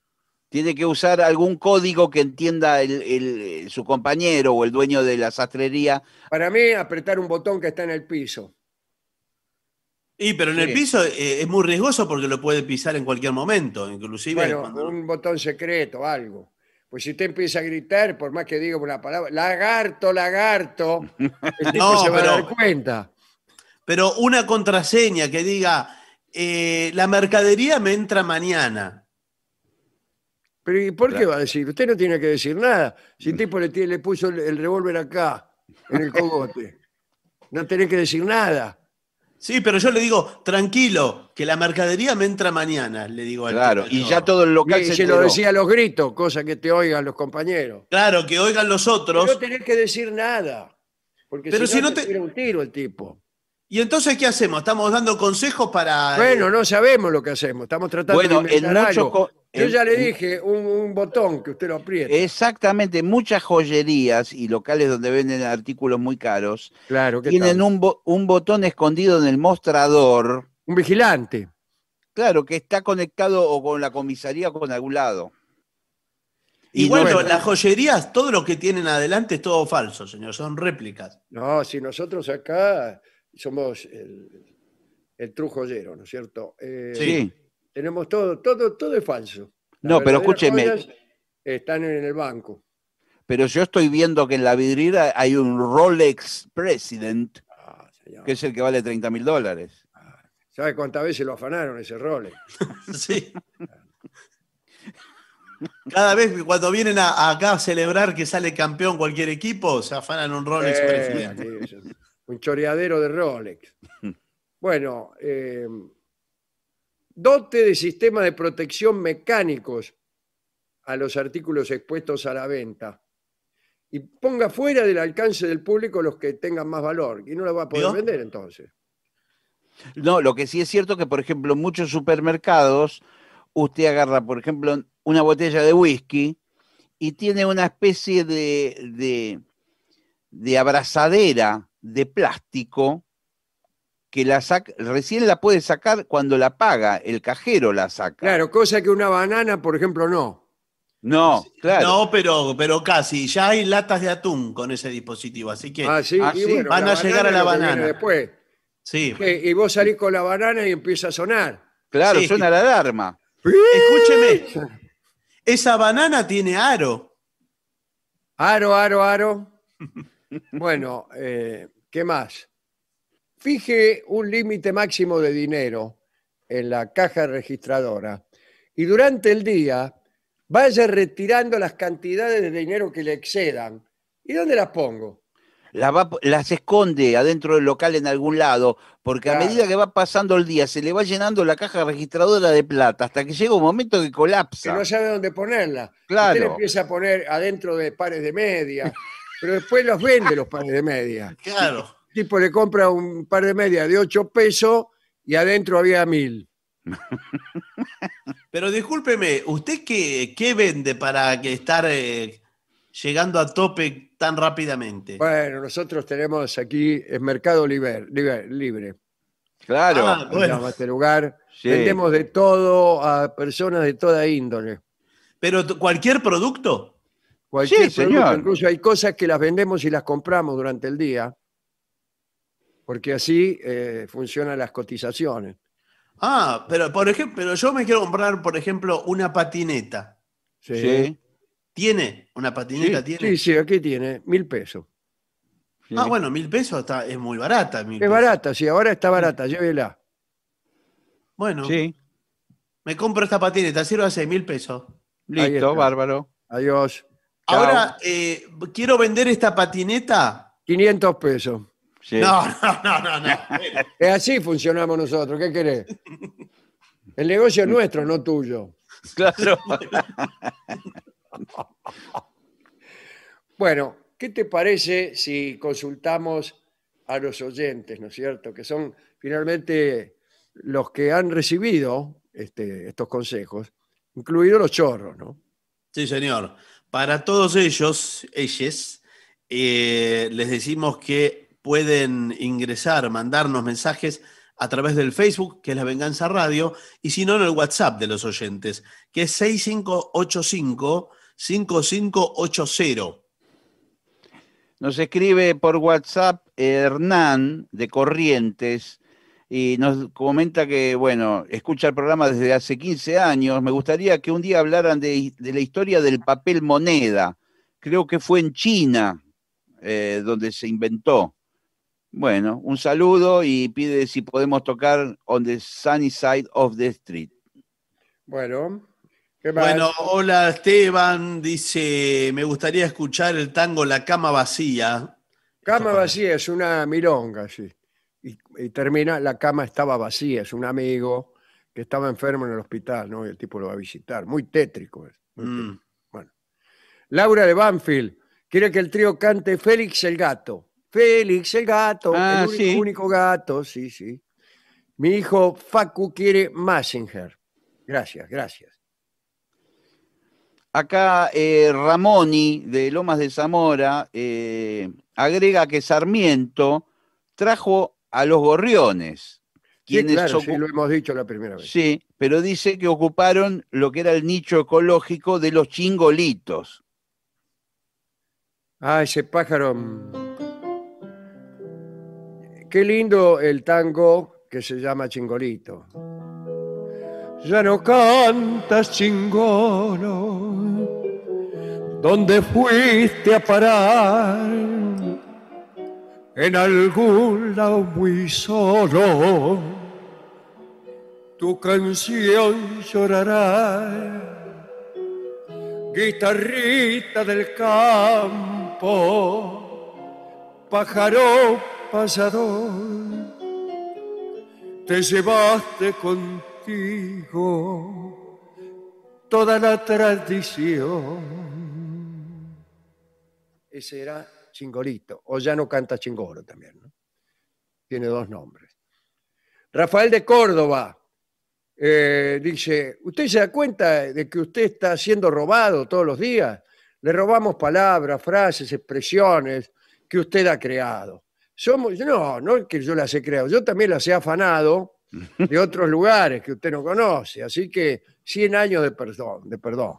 Tiene que usar algún código que entienda eh, su compañero o el dueño de la sastrería. Para mí, apretar un botón que está en el piso. Y pero en el piso eh, es muy riesgoso porque lo puede pisar en cualquier momento, inclusive. un botón secreto, algo. Pues si usted empieza a gritar, por más que diga una palabra, lagarto, lagarto, el se va a dar cuenta. Pero una contraseña que diga, eh, la mercadería me entra mañana. Pero ¿y por qué va a decir? Usted no tiene que decir nada. Si el mm. tipo le, puso el, revólver acá, en el cogote. No tiene que decir nada. Sí, pero yo le digo, tranquilo, que la mercadería me entra mañana, le digo al Claro, y ya todo el local y se, lo decía a los gritos, cosa que te oigan los compañeros. Claro, que oigan los otros. No tenés que decir nada, porque pero si no te, un tiro el tipo. ¿Y entonces qué hacemos? ¿Estamos dando consejos para...? Eh, bueno, no sabemos lo que hacemos, estamos tratando de Bueno, en muchos, yo ya le dije, un, botón que usted lo aprieta. Exactamente, muchas joyerías y locales donde venden artículos muy caros tienen un, botón escondido en el mostrador. Un vigilante. Claro, que está conectado o con la comisaría o con algún lado. Y, bueno, las joyerías, todo lo que tienen adelante es todo falso, señor, son réplicas. No, si nosotros acá somos el, el ¿no es cierto? Eh, sí tenemos todo, todo, todo es falso. no, pero escúcheme. Están en el banco. Pero yo estoy viendo que en la vidriera hay un Rolex President, ah, que es el que vale 30 mil dólares. Ah, ¿Sabes cuántas veces lo afanaron ese Rolex? sí. Cada vez cuando vienen acá a celebrar que sale campeón cualquier equipo, se afanan un Rolex eh, President. un choreadero de Rolex. Bueno, eh, dote de sistemas de protección mecánicos a los artículos expuestos a la venta y ponga fuera del alcance del público los que tengan más valor y no lo va a poder vender entonces. No, lo que sí es cierto que, por ejemplo, en muchos supermercados usted agarra, por ejemplo, una botella de whisky y tiene una especie de, de, de abrazadera de plástico la recién la puede sacar cuando la paga, el cajero la saca. Claro, cosa que una banana, por ejemplo, no. No, claro. pero, pero casi. Ya hay latas de atún con ese dispositivo, así que ah, ah, van a llegar a la banana. Después. Sí. Y vos salís con la banana y empieza a sonar. Claro, suena la alarma. Escúcheme. Esa banana tiene aro. Aro, aro, aro. bueno, eh, ¿qué más? fije un límite máximo de dinero en la caja registradora y durante el día vaya retirando las cantidades de dinero que le excedan. ¿Y dónde las pongo? las esconde adentro del local en algún lado, porque a medida que va pasando el día se le va llenando la caja registradora de plata hasta que llega un momento que colapsa. Que no sabe dónde ponerla. Claro. Usted le empieza a poner adentro de pares de media, pero después los vende los pares de media. Claro tipo le compra un par de medias de 8 pesos y adentro había mil. Pero discúlpeme, ¿usted qué, vende para que estar eh, llegando a tope tan rápidamente? Bueno, nosotros tenemos aquí el mercado libre. Claro, ah, este lugar. Vendemos de todo a personas de toda índole. ¿Pero cualquier producto? Sí, señor. incluso hay cosas que las vendemos y las compramos durante el día porque así eh, funcionan las cotizaciones. Ah, pero por ejemplo, yo me quiero comprar, por ejemplo, una patineta. Sí. ¿Tiene? ¿Una patineta tiene? Sí, sí, aquí tiene, mil pesos. Ah, bueno, mil pesos está, es muy barata. es barata, sí, ahora está barata, llévela. Bueno, sí. me compro esta patineta, sirve a seis mil pesos. Listo, bárbaro. Adiós. Ahora, eh, quiero vender esta patineta. 500 pesos. No, no, no, no. no. es así funcionamos nosotros, ¿qué querés? El negocio es nuestro, no tuyo. Claro. bueno, ¿qué te parece si consultamos a los oyentes, ¿no es cierto? Que son finalmente los que han recibido este, estos consejos, incluidos los chorros, ¿no? Sí, señor. Para todos ellos, Ellos eh, les decimos que pueden ingresar, mandarnos mensajes a través del Facebook, que es La Venganza Radio, y si no, en el WhatsApp de los oyentes, que es 6585-5580. Nos escribe por WhatsApp Hernán de Corrientes y nos comenta que, bueno, escucha el programa desde hace 15 años. Me gustaría que un día hablaran de, la historia del papel moneda. Creo que fue en China eh, donde se inventó. Bueno, un saludo y pide si podemos tocar On the Sunny Side of the Street. Bueno, Bueno, hola Esteban, dice, me gustaría escuchar el tango La Cama Vacía. Cama Vacía es una milonga, sí. Y, termina, la cama estaba vacía, es un amigo que estaba enfermo en el hospital, ¿no? Y el tipo lo va a visitar, muy tétrico. Mm. tétrico. Bueno. Laura de Banfield, quiere que el trío cante Félix el Gato. Félix, el gato, el ah, único, gato, sí, sí. Mi hijo Facu quiere Massinger. Gracias, gracias. Acá eh, Ramoni de Lomas de Zamora eh, agrega que Sarmiento trajo a los gorriones. Quienes claro, sí, lo hemos dicho la primera vez. Sí, pero dice que ocuparon lo que era el nicho ecológico de los chingolitos. Ah, ese pájaro mm, Qué lindo el tango que se llama Chingolito. Ya no cantas chingolo, donde fuiste a parar? En algún lado muy tu canción llorará. Guitarrita del campo, pájaro pasador, te llevaste contigo toda la tradición. Ese era Chingolito, o ya no canta Chingoro también, ¿no? Tiene dos nombres. Rafael de Córdoba eh, dice, ¿usted se da cuenta de que usted está siendo robado todos los días? Le robamos palabras, frases, expresiones que usted ha creado no, no es que yo las he creado, yo también las he afanado de otros lugares que usted no conoce, así que 100 años de perdón, de perdón.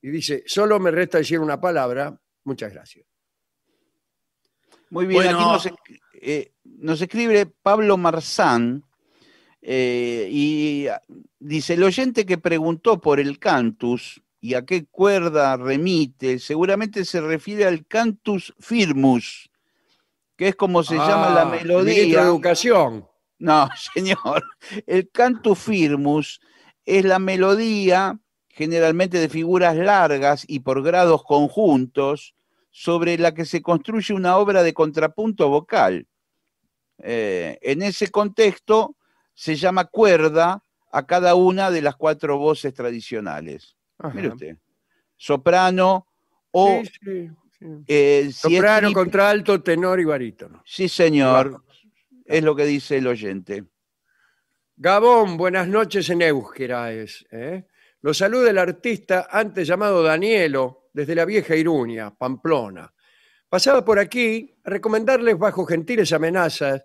Y dice, solo me resta decir una palabra, muchas gracias. Muy bien, aquí eh, nos, escribe Pablo Marzán eh, y dice, el oyente que preguntó por el cantus y a qué cuerda remite, seguramente se refiere al cantus firmus, que es como se llama la ah, melodía. Educación. No, señor. El cantus firmus es la melodía generalmente de figuras largas y por grados conjuntos, sobre la que se construye una obra de contrapunto vocal. Eh, en ese contexto se llama cuerda a cada una de las cuatro voces tradicionales. Mire usted, soprano o Mm. Eh, Soprano, alto contralto, tenor y barítono. Sí, señor. Es lo que dice el oyente. Gabón, buenas noches en Euskera ¿eh? Lo saluda el artista antes llamado Danielo, desde la vieja Irunia, Pamplona. Pasaba por aquí a recomendarles bajo gentiles amenazas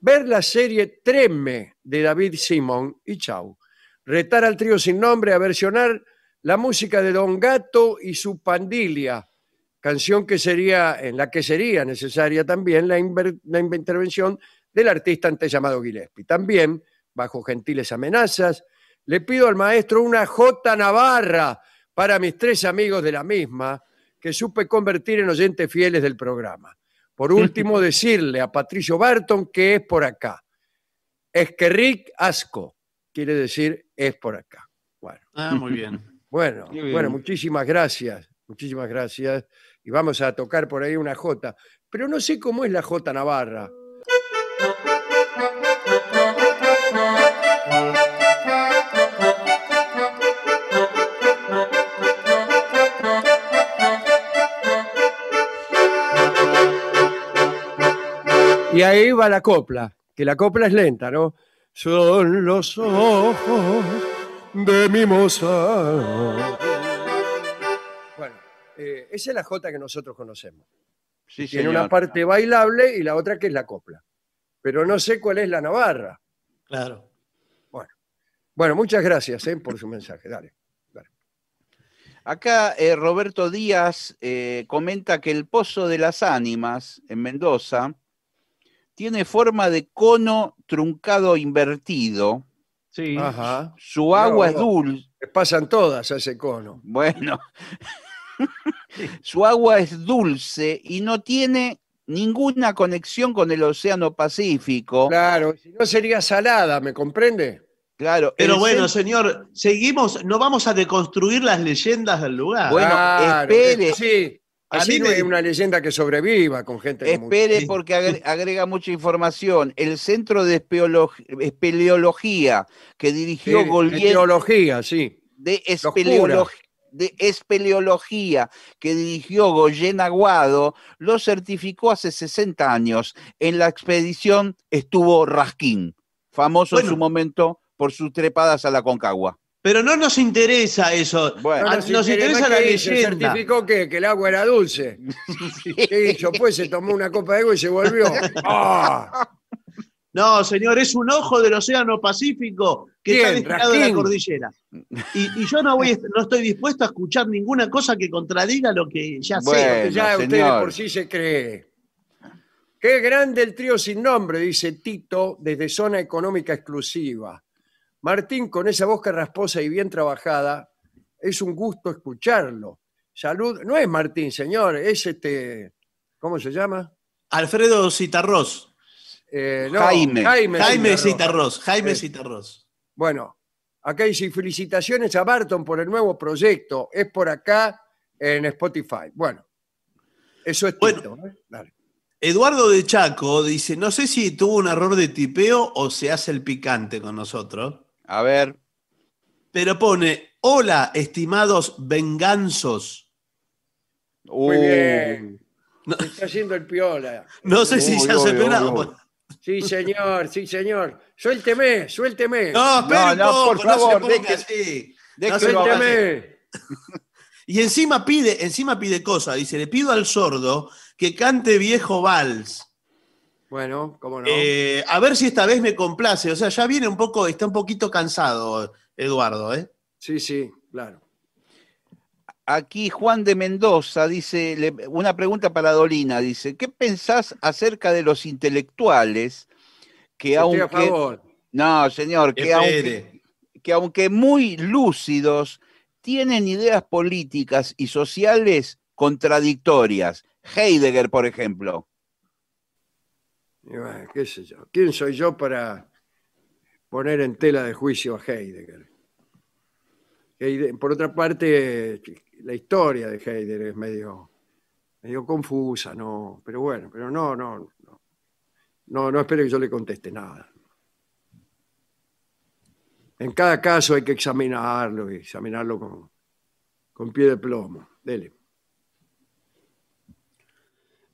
ver la serie Treme de David Simon y chau. Retar al trío sin nombre a versionar la música de Don Gato y su pandilla canción que sería, en la que sería necesaria también la, intervención del artista antes llamado Gillespie. También, bajo gentiles amenazas, le pido al maestro una J Navarra para mis tres amigos de la misma, que supe convertir en oyentes fieles del programa. Por último, decirle a Patricio Barton que es por acá. Es que Rick Asco quiere decir es por acá. Bueno. Ah, muy bien. Bueno, bueno, muchísimas gracias. Muchísimas gracias y vamos a tocar por ahí una jota, pero no sé cómo es la jota navarra. Y ahí va la copla, que la copla es lenta, ¿no? Son los ojos de mi moza eh, esa es la jota que nosotros conocemos. Tiene una parte bailable y la otra que es la copla. Pero no sé cuál es la navarra. Claro. Bueno, bueno muchas gracias eh, por su mensaje. Dale. Acá eh, Roberto Díaz comenta que el Pozo de las Ánimas en Mendoza tiene forma de cono truncado invertido. Sí. Ajá. Su agua es dulce. Pasan todas a ese cono. Bueno, Su agua es dulce y no tiene ninguna conexión con el Océano Pacífico. Claro, si no sería salada, ¿me comprende? Claro. Pero bueno, señor, seguimos, no vamos a deconstruir las leyendas del lugar. Bueno, espere. Sí, así no hay una leyenda que sobreviva con gente Espere porque agrega, mucha información. El Centro de Espeleología que dirigió sí, Espeleología, sí. De espeleología de espeleología que dirigió Goyen Aguado lo certificó hace 60 años. En la expedición estuvo Rasquín, famoso en su momento por sus trepadas a la Concagua. Pero no nos interesa eso. Ah, nos, interesa, la que certificó que, el agua era dulce. Pues se tomó una copa de agua y se volvió. ¡Ah! No, señor, es un ojo del Océano Pacífico que está destinado la cordillera. Y, yo no, voy, no estoy dispuesto a escuchar ninguna cosa que contradiga lo que ya sé. ya señor. por sí se cree. Qué grande el trío sin nombre, dice Tito, desde zona económica exclusiva. Martín, con esa voz carrasposa y bien trabajada, es un gusto escucharlo. Salud, no es Martín, señor, es este, ¿cómo se llama? Alfredo Citarros. Eh, Jaime. Jaime. Jaime Citarros. Jaime Citarros. Bueno, acá dice felicitaciones a Barton por el nuevo proyecto. Es por acá en Spotify. Bueno, eso es bueno, ¿eh? Eduardo de Chaco dice, no sé si tuvo un error de tipeo o se hace el picante con nosotros. A ver. Pero pone, hola, estimados venganzos. Muy bien. Uh. está yendo el piola. No sé si se hace Sí, señor, sí, señor. Suélteme, suélteme. No, no, por favor, no se ponga así. suélteme. Y encima pide, encima pide cosas. Dice, le pido al sordo que cante viejo vals. Bueno, cómo no. Eh, a ver si esta vez me complace. O sea, ya viene un poco, está un poquito cansado Eduardo, ¿eh? Sí, sí, claro. Aquí Juan de Mendoza dice, una pregunta para Dolina, dice, ¿qué pensás acerca de los intelectuales que aunque... A favor. No, señor, que aunque, muy lúcidos, tienen ideas políticas y sociales contradictorias. Heidegger, por ejemplo. ¿Quién soy yo para poner en tela de juicio a Heidegger? Por otra parte, la historia de Heider es medio, medio confusa, ¿no? Pero bueno, pero no, no, no, no, no espero que yo le conteste nada. En cada caso hay que examinarlo y examinarlo con, con pie de plomo. Dele.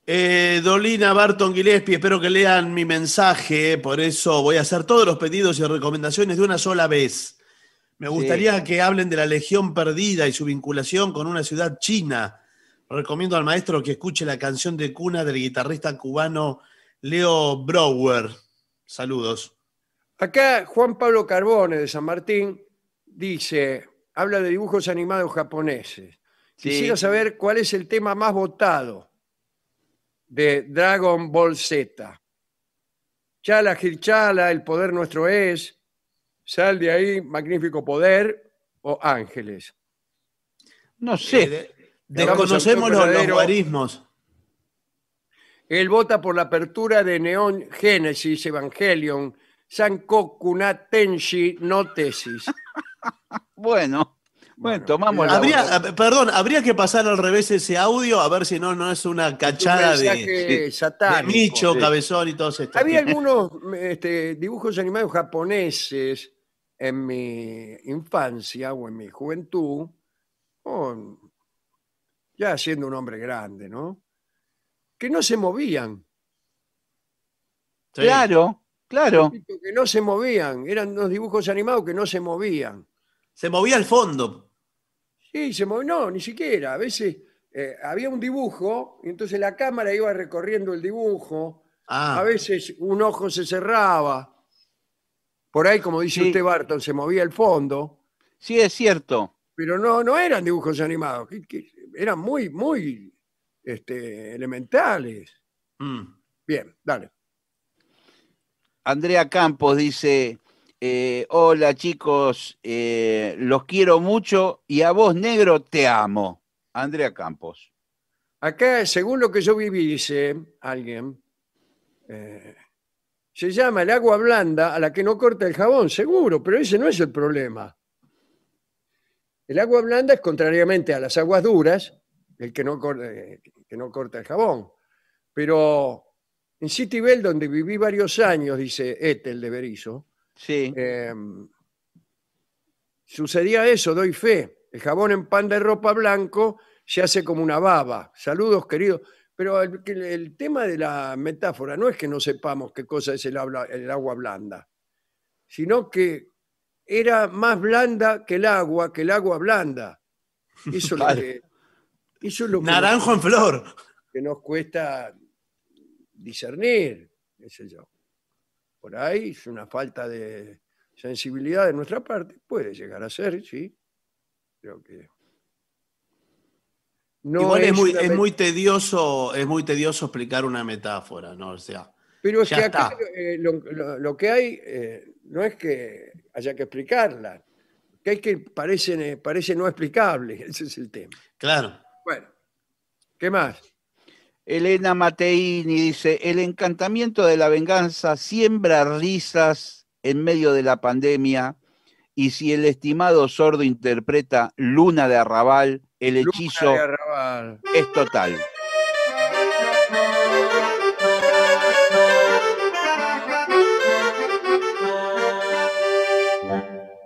Eh, Dolina Barton Gillespie, espero que lean mi mensaje, por eso voy a hacer todos los pedidos y recomendaciones de una sola vez. Me gustaría que hablen de la Legión Perdida y su vinculación con una ciudad china. Recomiendo al maestro que escuche la canción de cuna del guitarrista cubano Leo Brower. Saludos. Acá Juan Pablo Carbone de San Martín dice, habla de dibujos animados japoneses. Quisiera saber cuál es el tema más votado de Dragon Ball Z. Chala, Chala El Poder Nuestro Es, Sal de ahí, magnífico poder o ángeles. No eh, sé. desconocemos los, guarismos. Él vota por la apertura de Neón Génesis, Evangelion, Sanko na Tenshi no Tesis. bueno, bueno, tomamos eh, Perdón, habría que pasar al revés ese audio a ver si no, no es una cachada de, nicho, Cabezón y todos estos. Había algunos este, dibujos animados japoneses en mi infancia o en mi juventud, ya siendo un hombre grande, ¿no? Que no se movían. Claro, claro. Que no se movían, eran los dibujos animados que no se movían. Se movía el fondo. Sí, se movía, no, ni siquiera. A veces eh, había un dibujo, y entonces la cámara iba recorriendo el dibujo. Ah. A veces un ojo se cerraba, por ahí, como dice usted, Barton, se movía el fondo. Sí, es cierto. Pero no, no eran dibujos animados, eran muy, muy este, elementales. Mm. Bien, dale. Andrea Campos dice, eh, hola chicos, eh, los quiero mucho y a vos negro te amo. Andrea Campos. Acá, según lo que yo viví, dice alguien, eh, se llama el agua blanda a la que no corta el jabón, seguro, pero ese no es el problema. El agua blanda es contrariamente a las aguas duras, el que no, corta, eh, que no corta el jabón. Pero en Bell donde viví varios años, dice Etel de Berizo, sí. Em, sucedía eso, doy fe. El jabón en pan de ropa blanco se hace como una baba. Saludos, queridos. Pero el, tema de la metáfora no es que no sepamos qué cosa es el, agua blanda, sino que era más blanda que el agua, que el agua blanda. Eso es lo Naranjo en flor. Que nos cuesta discernir, qué sé yo. Por ahí es una falta de sensibilidad de nuestra parte, puede llegar a ser, sí. Creo que no es, muy, es muy tedioso, es muy tedioso explicar una metáfora, ¿no? sea, pero es que acá, eh, lo, que hay eh, no es que haya que explicarla, que hay que parece parece no explicable, ese es el tema. Claro. Bueno, ¿qué más? Elena Mateini dice, el encantamiento de la venganza siembra risas en medio de la pandemia y si el estimado sordo interpreta Luna de Arrabal, el hechizo es total.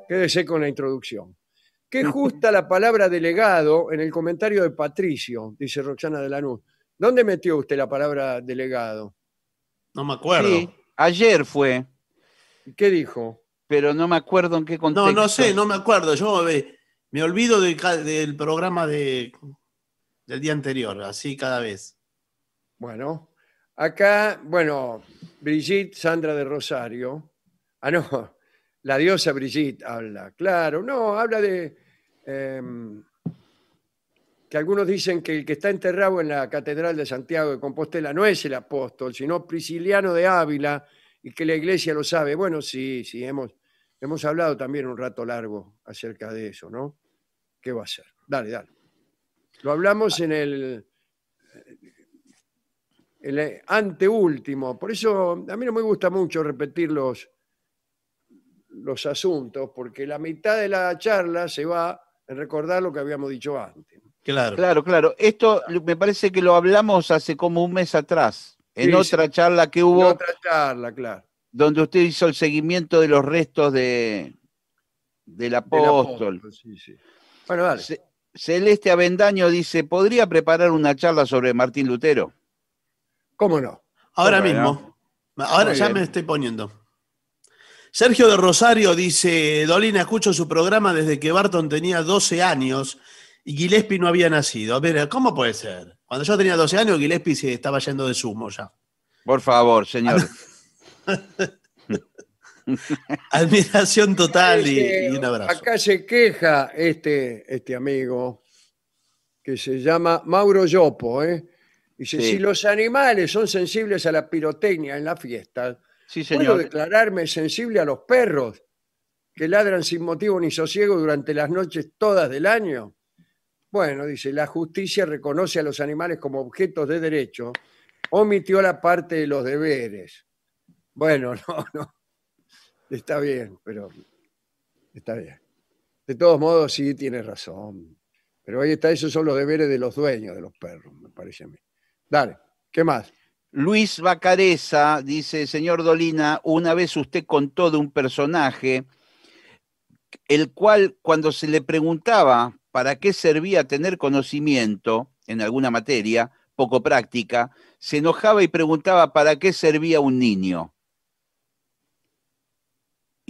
Quédese con la introducción. Qué justa la palabra delegado en el comentario de Patricio, dice Roxana de la Lanús. ¿Dónde metió usted la palabra delegado? No me acuerdo. ayer fue. ¿Qué dijo? Pero no me acuerdo en qué contexto. No, no sé, no me acuerdo. Yo me eh, me olvido del programa del día anterior, así cada vez. Bueno, acá, bueno, Brigitte Sandra de Rosario. Ah, no, la diosa Brigitte habla, claro, no, habla de em, que algunos dicen que el que está enterrado en la Catedral de Santiago de Compostela no es el apóstol, sino Prisciliano de Ávila, y que la iglesia lo sabe. Bueno, sí, sí, hemos, hemos hablado también un rato largo acerca de eso, ¿no? qué va a ser. Dale, dale. Lo hablamos en el, el anteúltimo. Por eso a mí no me gusta mucho repetir los, asuntos, porque la mitad de la charla se va a recordar lo que habíamos dicho antes. Claro. Claro, claro. Esto me parece que lo hablamos hace como un mes atrás, en otra charla que hubo. En otra charla, claro. Donde usted hizo el seguimiento de los restos de, del apóstol. sí, bueno, Celeste Avendaño dice, ¿podría preparar una charla sobre Martín Lutero? ¿Cómo no? Ahora mismo. Eh, ahora ya me estoy poniendo. Sergio de Rosario dice, Dolina, escucho su programa desde que Barton tenía 12 años y Gillespie no había nacido. A ver, ¿cómo puede ser? Cuando yo tenía 12 años, Gillespie se estaba yendo de sumo ya. Por favor, señor. Admiración total y, un abrazo. Acá se queja este, este amigo que se llama Mauro Yopo, ¿eh? Dice, si los animales son sensibles a la pirotecnia en la fiesta puedo declararme sensible a los perros que ladran sin motivo ni sosiego durante las noches todas del año. Bueno, dice, la justicia reconoce a los animales como objetos de derecho. Omitió la parte de los deberes. Bueno, no, no. Está bien, pero está bien. De todos modos, sí, tiene razón. Pero ahí está, esos son los deberes de los dueños de los perros, me parece a mí. Dale, ¿qué más? Luis Bacareza dice, señor Dolina, una vez usted contó de un personaje, el cual cuando se le preguntaba para qué servía tener conocimiento en alguna materia, poco práctica, se enojaba y preguntaba para qué servía un niño.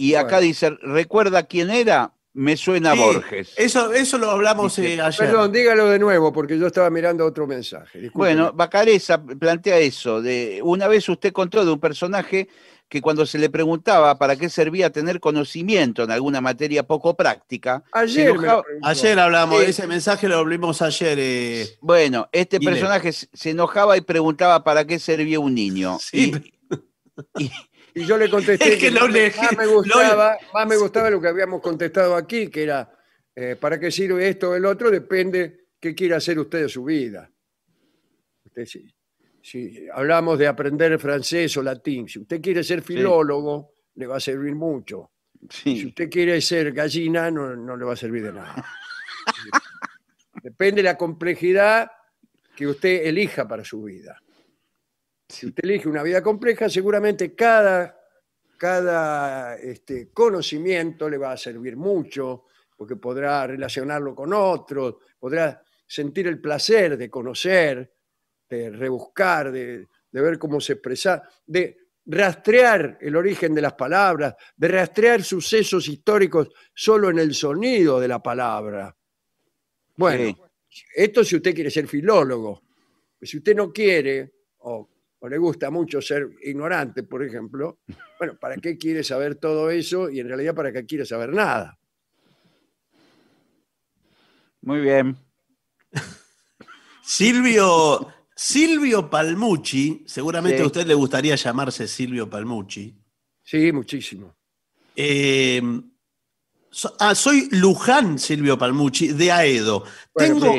Y acá dice, recuerda quién era, me suena Borges. Eso, eso lo hablamos eh, ayer. Perdón, dígalo de nuevo, porque yo estaba mirando otro mensaje. Bueno, Bacareza plantea eso, de una vez usted contó de un personaje que cuando se le preguntaba para qué servía tener conocimiento en alguna materia poco práctica. Ayer, ayer hablamos, de ese mensaje lo volvimos ayer. Eh, bueno, este personaje se enojaba y preguntaba para qué servía un niño. Sí y yo le contesté que, más, me gustaba, más me gustaba lo que habíamos contestado aquí, que era, eh, ¿para qué sirve esto o el otro? Depende qué quiere hacer usted de su vida. si, hablamos de aprender francés o latín, si usted quiere ser filólogo, le va a servir mucho. Si usted quiere ser gallina, no, no le va a servir de nada. Depende de la complejidad que usted elija para su vida. Si usted elige una vida compleja, seguramente cada, cada este, conocimiento le va a servir mucho, porque podrá relacionarlo con otros, podrá sentir el placer de conocer, de rebuscar, de, ver cómo se expresa, de rastrear el origen de las palabras, de rastrear sucesos históricos solo en el sonido de la palabra. Bueno, esto si usted quiere ser filólogo. Si usted no quiere o o le gusta mucho ser ignorante, por ejemplo, bueno, ¿para qué quiere saber todo eso? Y en realidad, ¿para qué quiere saber nada? Muy bien. Silvio, Silvio Palmucci, seguramente a usted le gustaría llamarse Silvio Palmucci. Sí, muchísimo. Eh, Ah, soy Luján Silvio Palmucci de Aedo. Tengo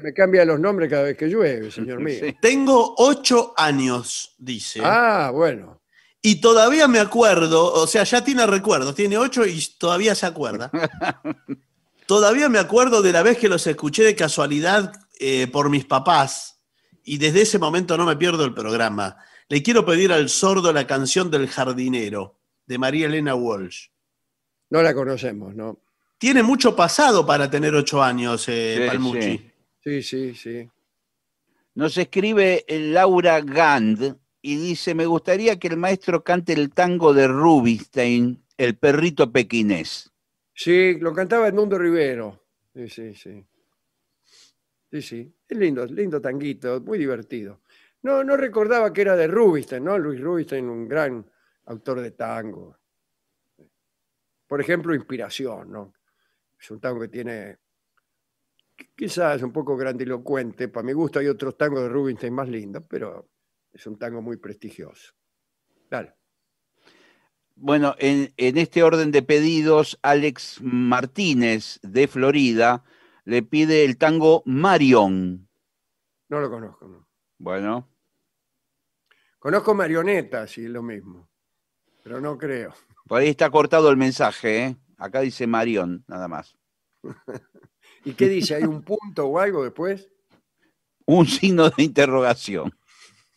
Me cambia, los nombres cada vez que llueve, señor mío. Tengo ocho años, dice. Ah, bueno. Y todavía me acuerdo, o sea, ya tiene recuerdos, tiene ocho y todavía se acuerda. todavía me acuerdo de la vez que los escuché de casualidad eh, por mis papás y desde ese momento no me pierdo el programa. Le quiero pedir al sordo la canción del jardinero de María Elena Walsh no la conocemos, ¿no? Tiene mucho pasado para tener ocho años, eh, sí, Palmucci. Sí. sí, sí, Nos escribe eh, Laura Gand y dice, me gustaría que el maestro cante el tango de Rubinstein, El perrito pequinés. Sí, lo cantaba Edmundo Rivero. Sí, sí, sí. Sí, sí. Es lindo, lindo tanguito, muy divertido. No, no recordaba que era de Rubinstein, ¿no? Luis Rubinstein, un gran autor de tango. Por ejemplo, Inspiración, ¿no? Es un tango que tiene, quizás un poco grandilocuente, para mi gusto hay otros tangos de Rubinstein más lindos, pero es un tango muy prestigioso. Dale. Bueno, en, este orden de pedidos, Alex Martínez de Florida le pide el tango Marion. No lo conozco. No. Bueno. Conozco marionetas y lo mismo, pero no creo. Por ahí está cortado el mensaje, ¿eh? Acá dice Marión, nada más. ¿Y qué dice? ¿Hay un punto o algo después? Un signo de interrogación.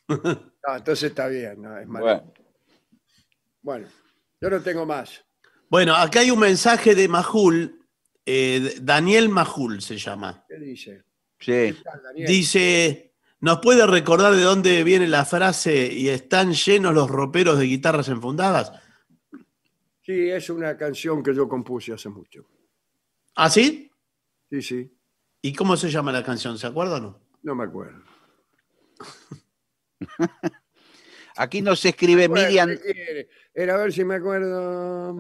No, entonces está bien, no, es Marión. Bueno. yo no tengo más. Bueno, acá hay un mensaje de Majul, eh, Daniel Majul se llama. ¿Qué dice? Sí. Dice, ¿nos puede recordar de dónde viene la frase y están llenos los roperos de guitarras enfundadas? Sí, es una canción que yo compuse hace mucho. ¿Ah, sí? Sí, sí. ¿Y cómo se llama la canción? ¿Se acuerda o no? No me acuerdo. Aquí no se escribe Miriam. Era a ver si me acuerdo.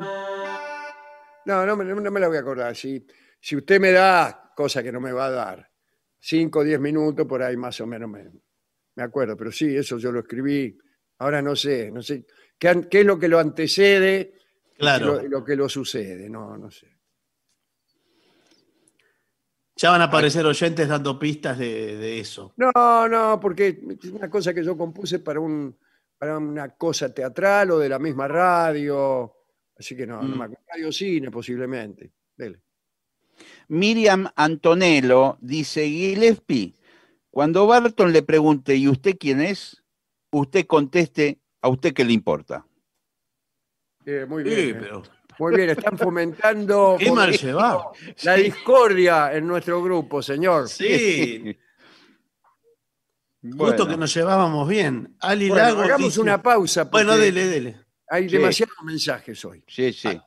No, no, me la voy a acordar. Si, si usted me da, cosa que no me va a dar, cinco o diez minutos por ahí más o menos me, acuerdo. Pero sí, eso yo lo escribí. Ahora no sé, no sé. ¿Qué, qué es lo que lo antecede Claro. Lo, que lo sucede, no, no sé. Ya van a aparecer oyentes dando pistas de, eso. No, no, porque es una cosa que yo compuse para, un, para una cosa teatral o de la misma radio. Así que no, no mm. me acuerdo. Radio Cine posiblemente. Miriam Antonello dice, Gillespie, cuando Barton le pregunte, ¿y usted quién es? Usted conteste, ¿a usted qué le importa? Eh, eh. muy bien. Muy están fomentando Qué mal la discordia en nuestro grupo, señor. Sí. Justo que nos llevábamos bien. Hagamos una pausa. Bueno, dele, dele. Hay demasiados mensajes hoy. Sí, sí. Ah.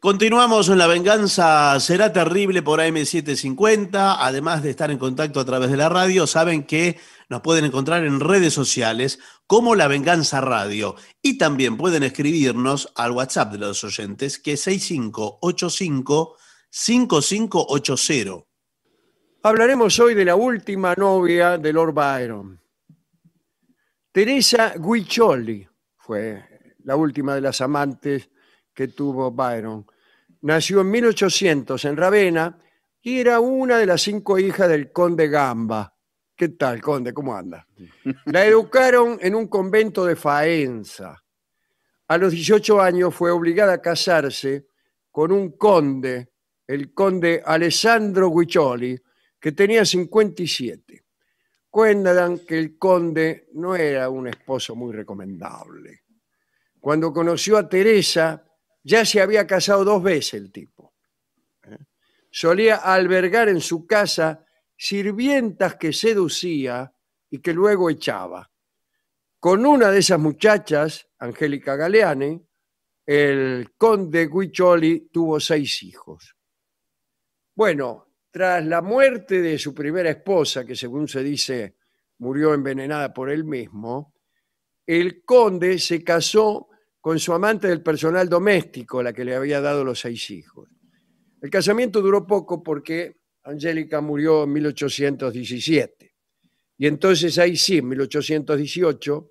Continuamos en La Venganza Será Terrible por AM750. Además de estar en contacto a través de la radio, saben que nos pueden encontrar en redes sociales como La Venganza Radio. Y también pueden escribirnos al WhatsApp de los oyentes, que es 6585-5580. Hablaremos hoy de la última novia de Lord Byron. Teresa Guiccioli fue la última de las amantes que tuvo Byron. Nació en 1800 en Ravenna y era una de las cinco hijas del conde Gamba. ¿Qué tal, conde? ¿Cómo anda? La educaron en un convento de Faenza. A los 18 años fue obligada a casarse con un conde, el conde Alessandro Guiccioli, que tenía 57. Cuentan que el conde no era un esposo muy recomendable. Cuando conoció a Teresa, ya se había casado dos veces el tipo. ¿eh? Solía albergar en su casa sirvientas que seducía y que luego echaba. Con una de esas muchachas, Angélica Galeani, el conde Guicholi tuvo seis hijos. Bueno, tras la muerte de su primera esposa, que según se dice murió envenenada por él mismo, el conde se casó con su amante del personal doméstico, la que le había dado los seis hijos. El casamiento duró poco porque Angélica murió en 1817. Y entonces ahí sí, en 1818,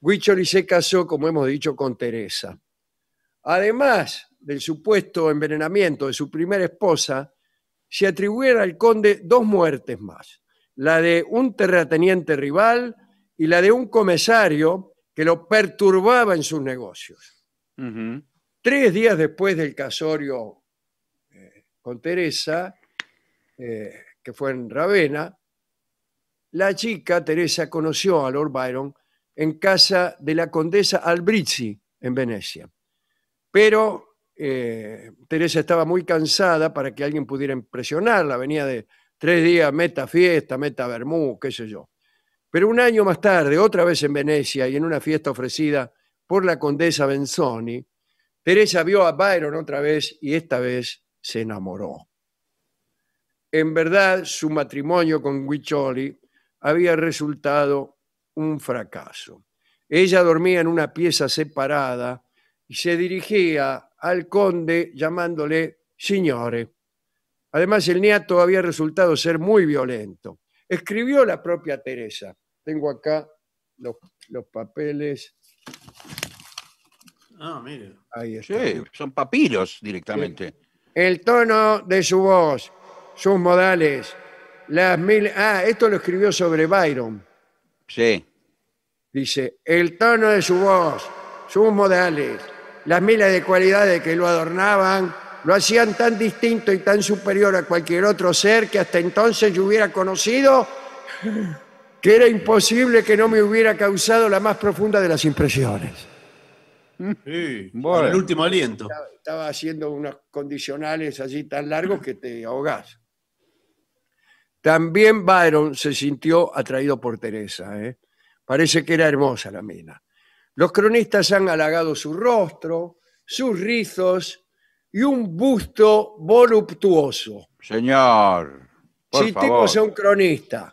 Huicholi se casó, como hemos dicho, con Teresa. Además del supuesto envenenamiento de su primera esposa, se atribuyeron al conde dos muertes más, la de un terrateniente rival y la de un comisario que lo perturbaba en sus negocios. Tres días después del casorio eh, con Teresa, eh, que fue en Ravenna, la chica Teresa conoció a Lord Byron en casa de la condesa Albrizzi en Venecia. Pero eh, Teresa estaba muy cansada para que alguien pudiera impresionarla. Venía de tres días, meta fiesta, meta vermú, qué sé yo. Pero un año más tarde, otra vez en Venecia y en una fiesta ofrecida por la condesa Benzoni, Teresa vio a Byron otra vez y esta vez se enamoró. En verdad, su matrimonio con Guiccioli había resultado un fracaso. Ella dormía en una pieza separada y se dirigía al conde llamándole signore. Además, el niato había resultado ser muy violento escribió la propia Teresa. Tengo acá los, papeles. Ah, mire. Sí, son papiros directamente. El tono de su voz, sus modales, las mil... Ah, esto lo escribió sobre Byron. Sí. Dice, el tono de su voz, sus modales, las miles de cualidades que lo adornaban lo hacían tan distinto y tan superior a cualquier otro ser que hasta entonces yo hubiera conocido que era imposible que no me hubiera causado la más profunda de las impresiones. Sí, bueno, el último aliento. Estaba, haciendo unos condicionales allí tan largos que te ahogás. También Byron se sintió atraído por Teresa. ¿eh? Parece que era hermosa la mina. Los cronistas han halagado su rostro, sus rizos y un busto voluptuoso. Señor, por favor. un cronista.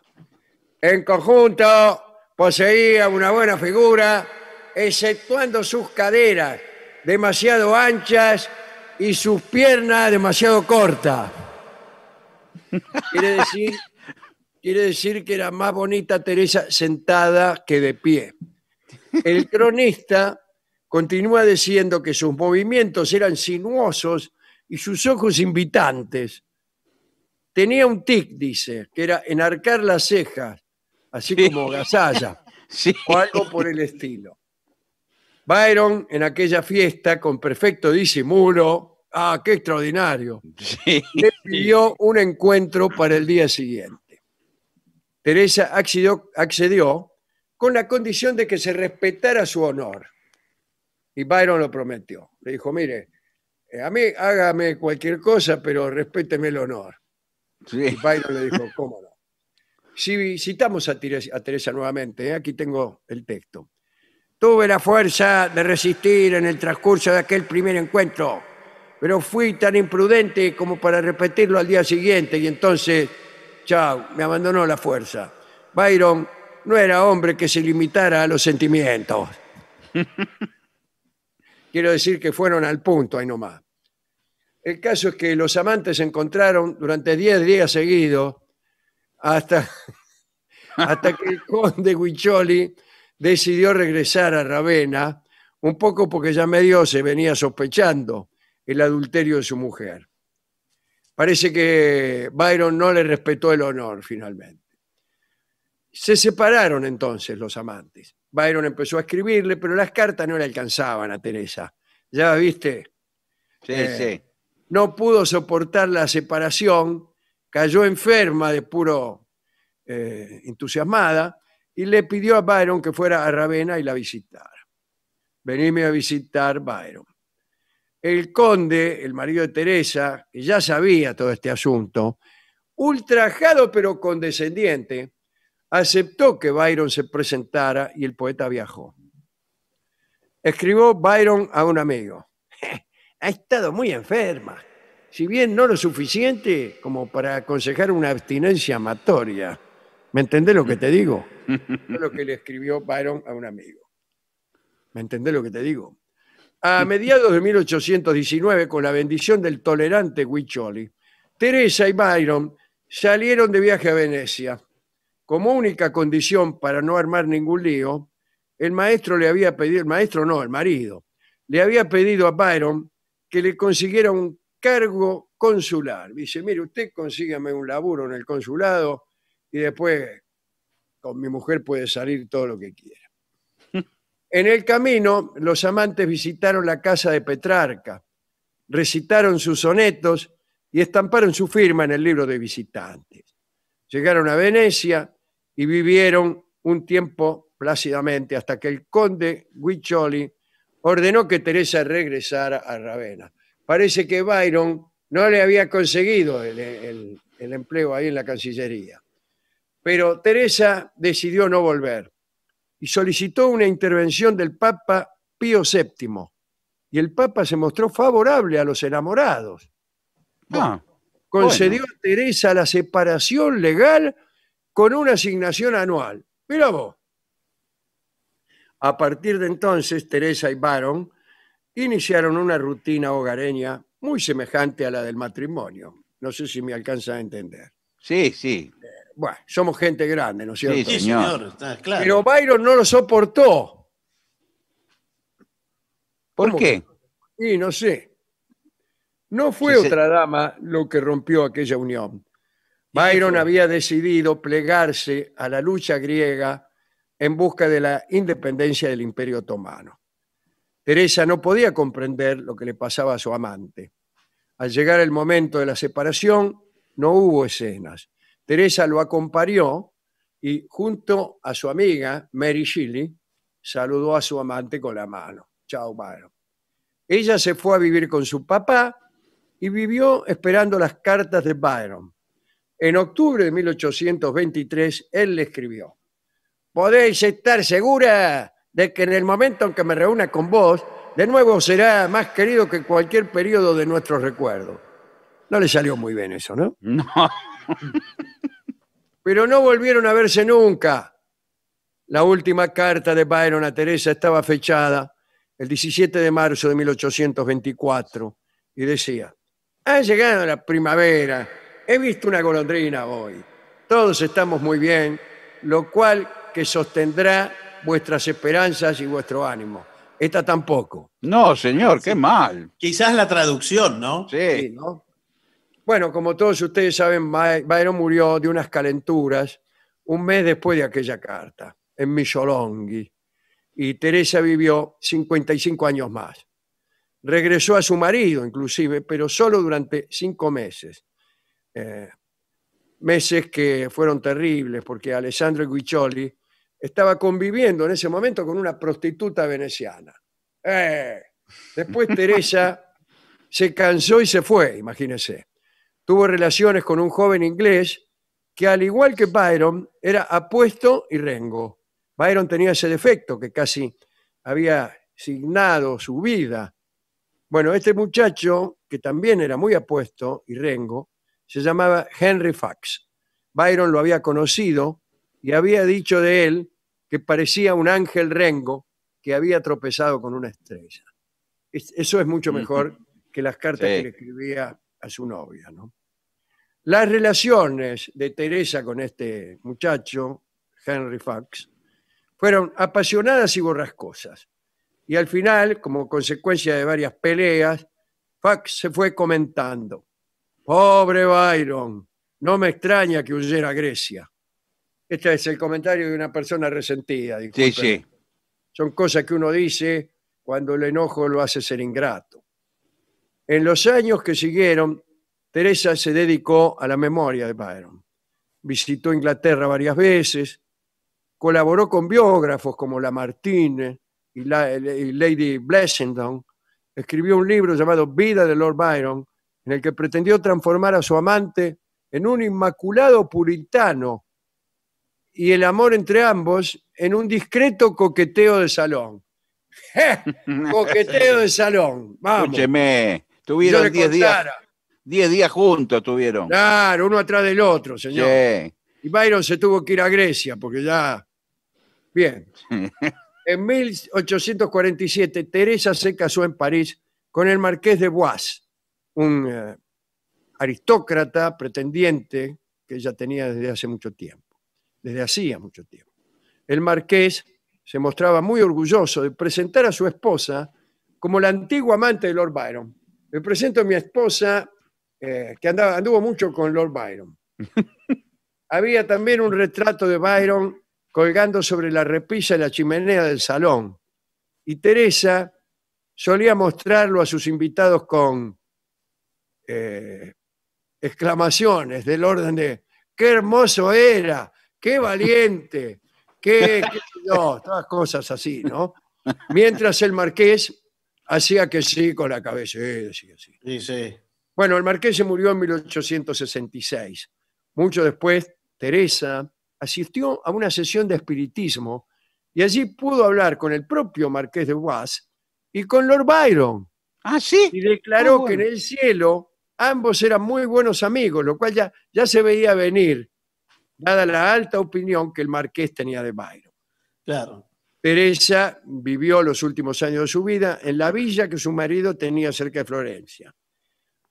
En conjunto poseía una buena figura, exceptuando sus caderas demasiado anchas y sus piernas demasiado cortas. quiere decir que era más bonita Teresa sentada que de pie. El cronista Continúa diciendo que sus movimientos eran sinuosos y sus ojos invitantes. Tenía un tic, dice, que era enarcar las cejas, así como gasalla, sí. o algo por el estilo. Byron, en aquella fiesta, con perfecto disimulo, ah, qué extraordinario, le pidió un encuentro para el día siguiente. Teresa accedió con la condición de que se respetara su honor y Byron lo prometió. Le dijo, mire, eh, a mí hágame cualquier cosa, pero respéteme el honor. Y Byron le dijo, ¿cómo no? Si citamos a Teresa, nuevamente, eh, aquí tengo el texto. Tuve la fuerza de resistir en el transcurso de aquel primer encuentro, pero fui tan imprudente como para repetirlo al día siguiente y entonces, chao, me abandonó la fuerza. Byron no era hombre que se limitara a los sentimientos. Quiero decir que fueron al punto ahí nomás. El caso es que los amantes se encontraron durante 10 días seguidos hasta, hasta que el conde Guiccioli decidió regresar a Ravenna, un poco porque ya medio se venía sospechando el adulterio de su mujer. Parece que Byron no le respetó el honor finalmente. Se separaron entonces los amantes. Byron empezó a escribirle, pero las cartas no le alcanzaban a Teresa. Ya viste. Eh, no pudo soportar la separación, cayó enferma de puro eh, entusiasmada y le pidió a Byron que fuera a Ravenna y la visitara. Venime a visitar Byron. El conde, el marido de Teresa, que ya sabía todo este asunto, ultrajado pero condescendiente, aceptó que Byron se presentara y el poeta viajó. Escribió Byron a un amigo. ha estado muy enferma, si bien no lo suficiente como para aconsejar una abstinencia amatoria. ¿Me entendés lo que te digo? lo que le escribió Byron a un amigo. ¿Me entendés lo que te digo? A mediados de 1819, con la bendición del tolerante Guiccioli, Teresa y Byron salieron de viaje a Venecia como única condición para no armar ningún lío, el maestro le había pedido, el maestro no, el marido, le había pedido a Byron que le consiguiera un cargo consular. Dice, mire, usted consígame un laburo en el consulado y después con mi mujer puede salir todo lo que quiera. En el camino, los amantes visitaron la casa de Petrarca, recitaron sus sonetos y estamparon su firma en el libro de visitantes. Llegaron a Venecia, y vivieron un tiempo plácidamente hasta que el conde Guiccioli ordenó que Teresa regresara a Ravenna. Parece que Byron no le había conseguido el, empleo ahí en la Cancillería. Pero Teresa decidió no volver y solicitó una intervención del Papa Pío VII. Y el Papa se mostró favorable a los enamorados. Ah, concedió a Teresa la separación legal con una asignación anual. Mira vos. A partir de entonces, Teresa y Baron iniciaron una rutina hogareña muy semejante a la del matrimonio. No sé si me alcanza a entender. Sí, sí. bueno, somos gente grande, ¿no es cierto? Sí, señor, está claro. Pero Byron no lo soportó. ¿Por qué? Y no sé. No fue otra dama lo que rompió aquella unión, Byron había decidido plegarse a la lucha griega en busca de la independencia del Imperio Otomano. Teresa no podía comprender lo que le pasaba a su amante. Al llegar el momento de la separación, no hubo escenas. Teresa lo acompañó y junto a su amiga Mary Shelley saludó a su amante con la mano. Chao, Byron. Ella se fue a vivir con su papá y vivió esperando las cartas de Byron en octubre de 1823, él le escribió, podéis estar segura de que en el momento en que me reúna con vos, de nuevo será más querido que cualquier periodo de nuestro recuerdo No le salió muy bien eso, ¿no? No. Pero no volvieron a verse nunca. La última carta de Byron a Teresa estaba fechada el 17 de marzo de 1824 y decía, ha llegado la primavera, he visto una golondrina hoy. Todos estamos muy bien, lo cual que sostendrá vuestras esperanzas y vuestro ánimo. Esta tampoco. No, señor, qué mal. Quizás la traducción, ¿no? Sí. ¿no? Bueno, como todos ustedes saben, Byron murió de unas calenturas un mes después de aquella carta, en Micholonghi Y Teresa vivió 55 años más. Regresó a su marido, inclusive, pero solo durante cinco meses. Eh, meses que fueron terribles, porque Alessandro Guiccioli estaba conviviendo en ese momento con una prostituta veneciana. Eh, después Teresa se cansó y se fue, imagínense. Tuvo relaciones con un joven inglés que al igual que Byron era apuesto y rengo. Byron tenía ese defecto que casi había signado su vida. Bueno, este muchacho, que también era muy apuesto y rengo, se llamaba Henry Fax. Byron lo había conocido y había dicho de él que parecía un ángel rengo que había tropezado con una estrella. eso es mucho mejor que las cartas que le escribía a su novia. ¿no? Las relaciones de Teresa con este muchacho, Henry Fax, fueron apasionadas y borrascosas. Y al final, como consecuencia de varias peleas, Fax se fue comentando. Pobre Byron, no me extraña que huyera a Grecia. Este es el comentario de una persona resentida. Son cosas que uno dice cuando el enojo lo hace ser ingrato. En los años que siguieron, Teresa se dedicó a la memoria de Byron. Visitó Inglaterra varias veces, colaboró con biógrafos como Lamartine y, la, Lady Blessington, escribió un libro llamado Vida de Lord Byron, en el que pretendió transformar a su amante en un inmaculado puritano y el amor entre ambos en un discreto coqueteo de salón. coqueteo de salón, vamos. Escúcheme, tuvieron 10 días. días juntos tuvieron. Claro, uno atrás del otro, señor. Y Byron se tuvo que ir a Grecia porque ya. Bien. en 1847, Teresa se casó en París con el marqués de Bois un eh, aristócrata pretendiente que ella tenía desde hace mucho tiempo, desde hacía mucho tiempo. El marqués se mostraba muy orgulloso de presentar a su esposa como la antigua amante de Lord Byron. Me presento a mi esposa, eh, que andaba, anduvo mucho con Lord Byron. Había también un retrato de Byron colgando sobre la repisa de la chimenea del salón. Y Teresa solía mostrarlo a sus invitados con eh, exclamaciones del orden de qué hermoso era, qué valiente, qué, qué todas cosas así, ¿no? Mientras el marqués hacía que sí con la cabeza, eh, Sí, sí. Bueno, el marqués se murió en 1866. Mucho después, Teresa asistió a una sesión de espiritismo y allí pudo hablar con el propio marqués de Guas y con Lord Byron. Ah, sí. Y declaró ah, que en el cielo Ambos eran muy buenos amigos, lo cual ya, ya se veía venir, dada la alta opinión que el marqués tenía de Byron. Claro. Teresa vivió los últimos años de su vida en la villa que su marido tenía cerca de Florencia.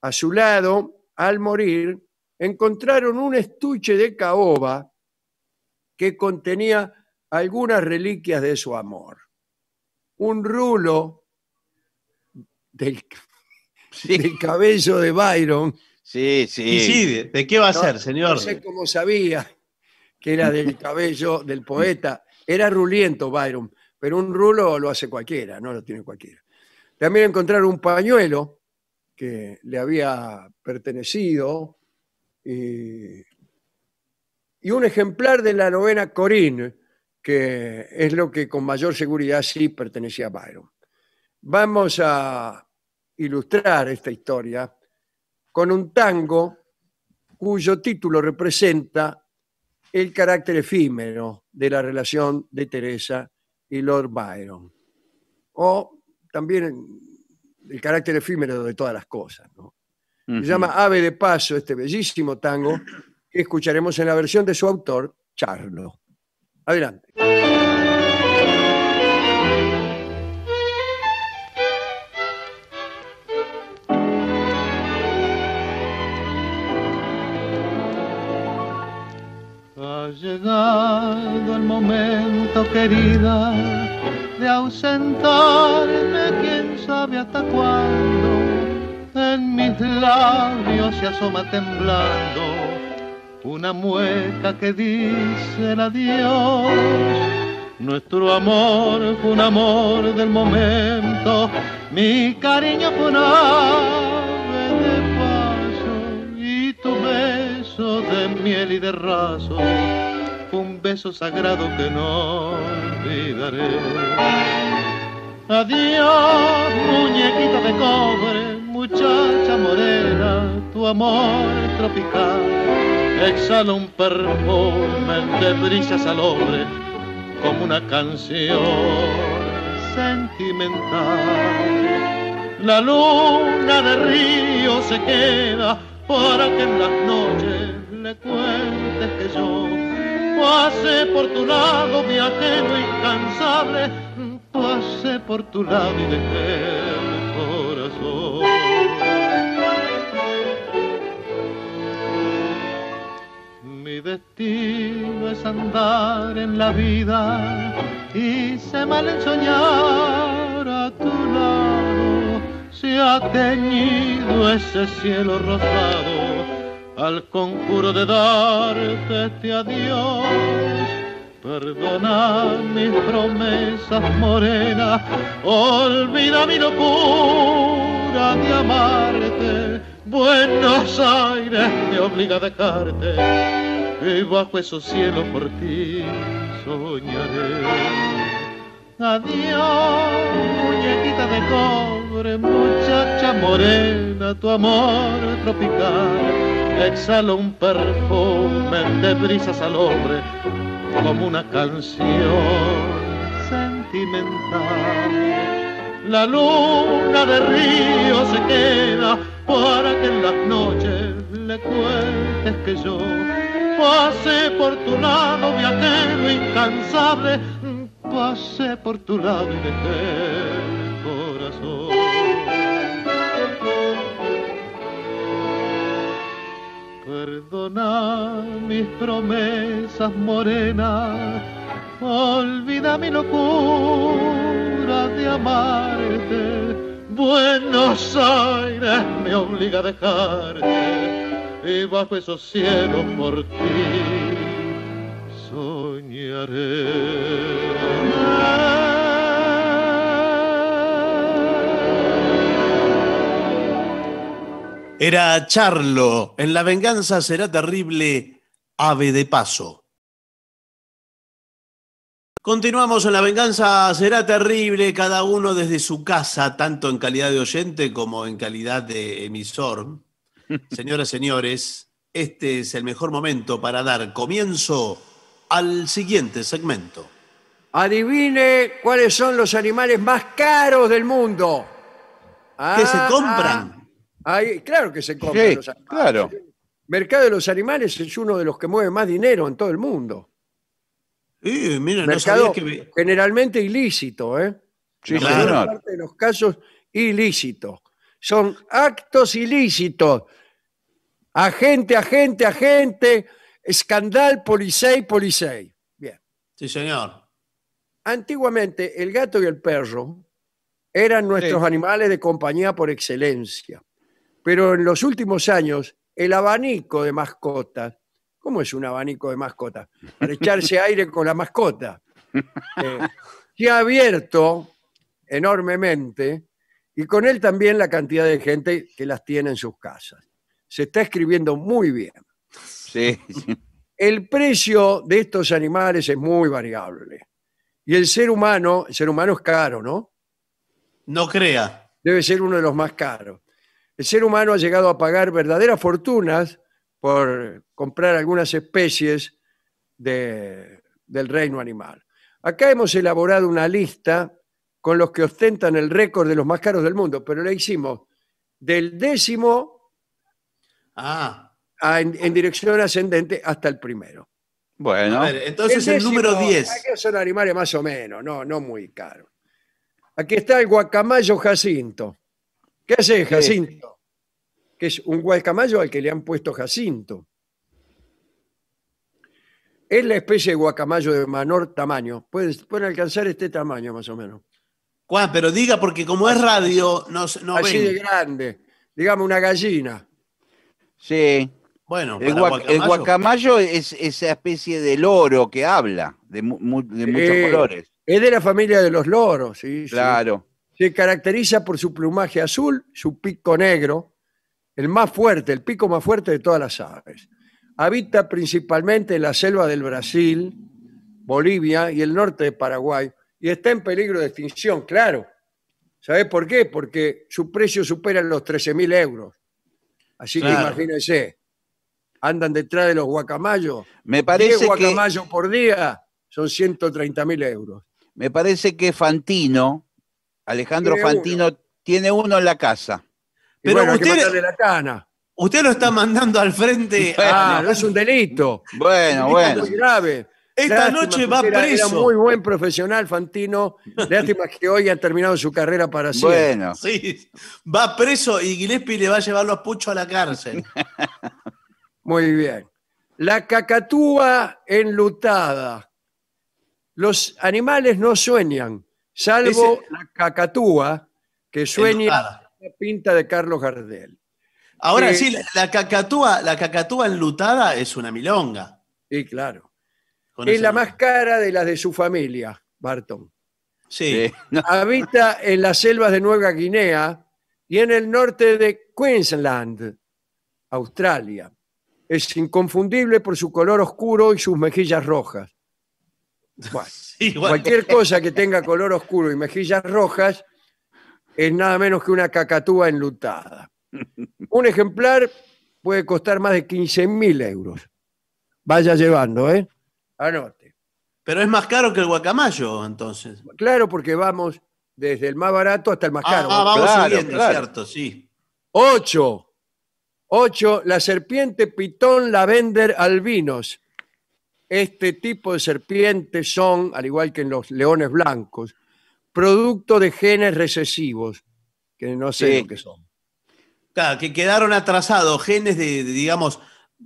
A su lado, al morir, encontraron un estuche de caoba que contenía algunas reliquias de su amor. Un rulo del el cabello de Byron. Sí, sí. ¿de qué va a ser, señor? No sé cómo sabía que era del cabello del poeta. Era ruliento Byron, pero un rulo lo hace cualquiera, no lo tiene cualquiera. También encontraron un pañuelo que le había pertenecido y, y un ejemplar de la novena Corinne, que es lo que con mayor seguridad sí pertenecía a Byron. Vamos a ilustrar esta historia con un tango cuyo título representa el carácter efímero de la relación de Teresa y Lord Byron. O también el carácter efímero de todas las cosas. Se llama Ave de Paso, este bellísimo tango, que escucharemos en la versión de su autor, Charlo. Adelante. llegado el momento, querida, de ausentarme, quién sabe hasta cuándo. En mis labios se asoma temblando una mueca que dice el adiós. Nuestro amor fue un amor del momento, mi cariño fue ave de paso y tu beso de miel y de raso un beso sagrado que no olvidaré. Adiós, muñequita de cobre, muchacha morena, tu amor tropical exhala un perfume de brisa salobre como una canción sentimental. La luna de río se queda para que en las noches le cuentes que yo Pase por tu lado, mi incansable, pasé por tu lado y dejé mi corazón. Mi destino es andar en la vida y se mal soñar a tu lado. Se ha teñido ese cielo rosado al conjuro de darte este adiós. Perdona mis promesas morenas, olvida mi locura de amarte. Buenos Aires me obliga a dejarte y bajo esos cielos por ti soñaré. Adiós, muñequita de cobre, muchacha morena, tu amor tropical exhala un perfume de brisas al hombre, como una canción sentimental. La luna de río se queda para que en las noches le cuentes que yo pasé por tu lado, viajero incansable, pasé por tu lado y dejé el corazón. Perdona mis promesas morenas, olvida mi locura de amarte. Buenos Aires me obliga a dejarte y bajo esos cielos por ti soñaré. Era Charlo. En la venganza será terrible, ave de paso. Continuamos en La Venganza Será Terrible, cada uno desde su casa, tanto en calidad de oyente como en calidad de emisor. Señoras, y señores, este es el mejor momento para dar comienzo al siguiente segmento. Adivine cuáles son los animales más caros del mundo. Que se compran? Ah, claro que se compra los Claro. Mercado de los animales es uno de los que mueve más dinero en todo el mundo. generalmente ilícito, ¿eh? Sí, los casos ilícitos. Son actos ilícitos. Agente, agente, agente. Escandal, policía, policía. Bien. Sí, señor. Antiguamente, el gato y el perro eran nuestros animales de compañía por excelencia pero en los últimos años el abanico de mascotas, ¿cómo es un abanico de mascotas? Para echarse aire con la mascota, eh, se ha abierto enormemente y con él también la cantidad de gente que las tiene en sus casas. Se está escribiendo muy bien. El precio de estos animales es muy variable. Y el ser humano, el ser humano es caro, ¿no? No crea. Debe ser uno de los más caros el ser humano ha llegado a pagar verdaderas fortunas por comprar algunas especies del reino animal. Acá hemos elaborado una lista con los que ostentan el récord de los más caros del mundo, pero le hicimos del décimo ah. en, dirección ascendente hasta el primero. Bueno, entonces el, número 10. Aquí son animales más o menos, no, no muy caros. Aquí está el guacamayo jacinto. ¿Qué hace Jacinto? Que es un guacamayo al que le han puesto Jacinto. Es la especie de guacamayo de menor tamaño. Pueden, alcanzar este tamaño más o menos. Juan, pero diga, porque como es radio, no, no Así de grande. Digamos una gallina. Sí. Bueno, el, guacamayo. es esa especie de loro que habla, de, muchos eh, colores. Es de la familia de los loros, sí. Claro. Se caracteriza por su plumaje azul, su pico negro, el más fuerte, el pico más fuerte de todas las aves. Habita principalmente en la selva del Brasil, Bolivia y el norte de Paraguay y está en peligro de extinción, claro. ¿Sabes por qué? Porque su precio supera los 13.000 euros. Así que imagínense, andan detrás de los guacamayos. Me parece 10 guacamayos por día son 130.000 euros. Me parece que Fantino Alejandro Fantino tiene uno en la casa. Pero usted, usted lo está mandando al frente. ah, no es un delito. Bueno, bueno. grave. Esta noche va preso. Era muy buen profesional, Fantino. Lástima que hoy ha terminado su carrera para siempre. Bueno. Sí, va preso y Gillespie le va a llevar los puchos a la cárcel. muy bien. La cacatúa enlutada. Los animales no sueñan, Salvo la cacatúa que sueña la pinta de Carlos Gardel. Ahora sí, la, cacatúa, la cacatúa enlutada es una milonga. Sí, claro. es la más cara de las de su familia, Barton. Habita en las selvas de Nueva Guinea y en el norte de Queensland, Australia. Es inconfundible por su color oscuro y sus mejillas rojas. Cualquier cosa que tenga color oscuro y mejillas rojas es nada menos que una cacatúa enlutada. Un ejemplar puede costar más de 15.000 euros. Vaya llevando, ¿eh? Anote. Pero es más caro que el guacamayo, entonces. Claro, porque vamos desde el más barato hasta el más ah, caro. Ah, vamos cierto, sí. Ocho. Ocho, la serpiente pitón lavender albinos este tipo de serpientes son, al igual que en los leones blancos, producto de genes recesivos, que no sé lo que son. Claro, que quedaron atrasados, genes de, digamos,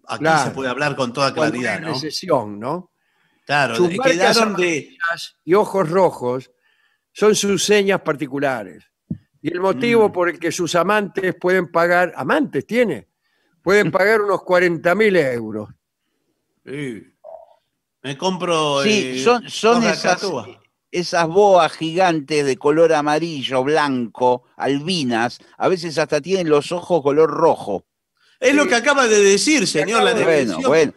aquí se puede hablar con toda claridad, ¿no? recesión, ¿no? Claro, sus eh, y ojos rojos son sus señas particulares. Y el motivo mm. por el que sus amantes pueden pagar, amantes tiene, pueden pagar unos 40 mil euros. Sí. Me compro. Sí, eh, son, son esas, boas gigantes de color amarillo, blanco, albinas. A veces hasta tienen los ojos color rojo. Es lo que acaba de decir, señor. La bueno, bueno.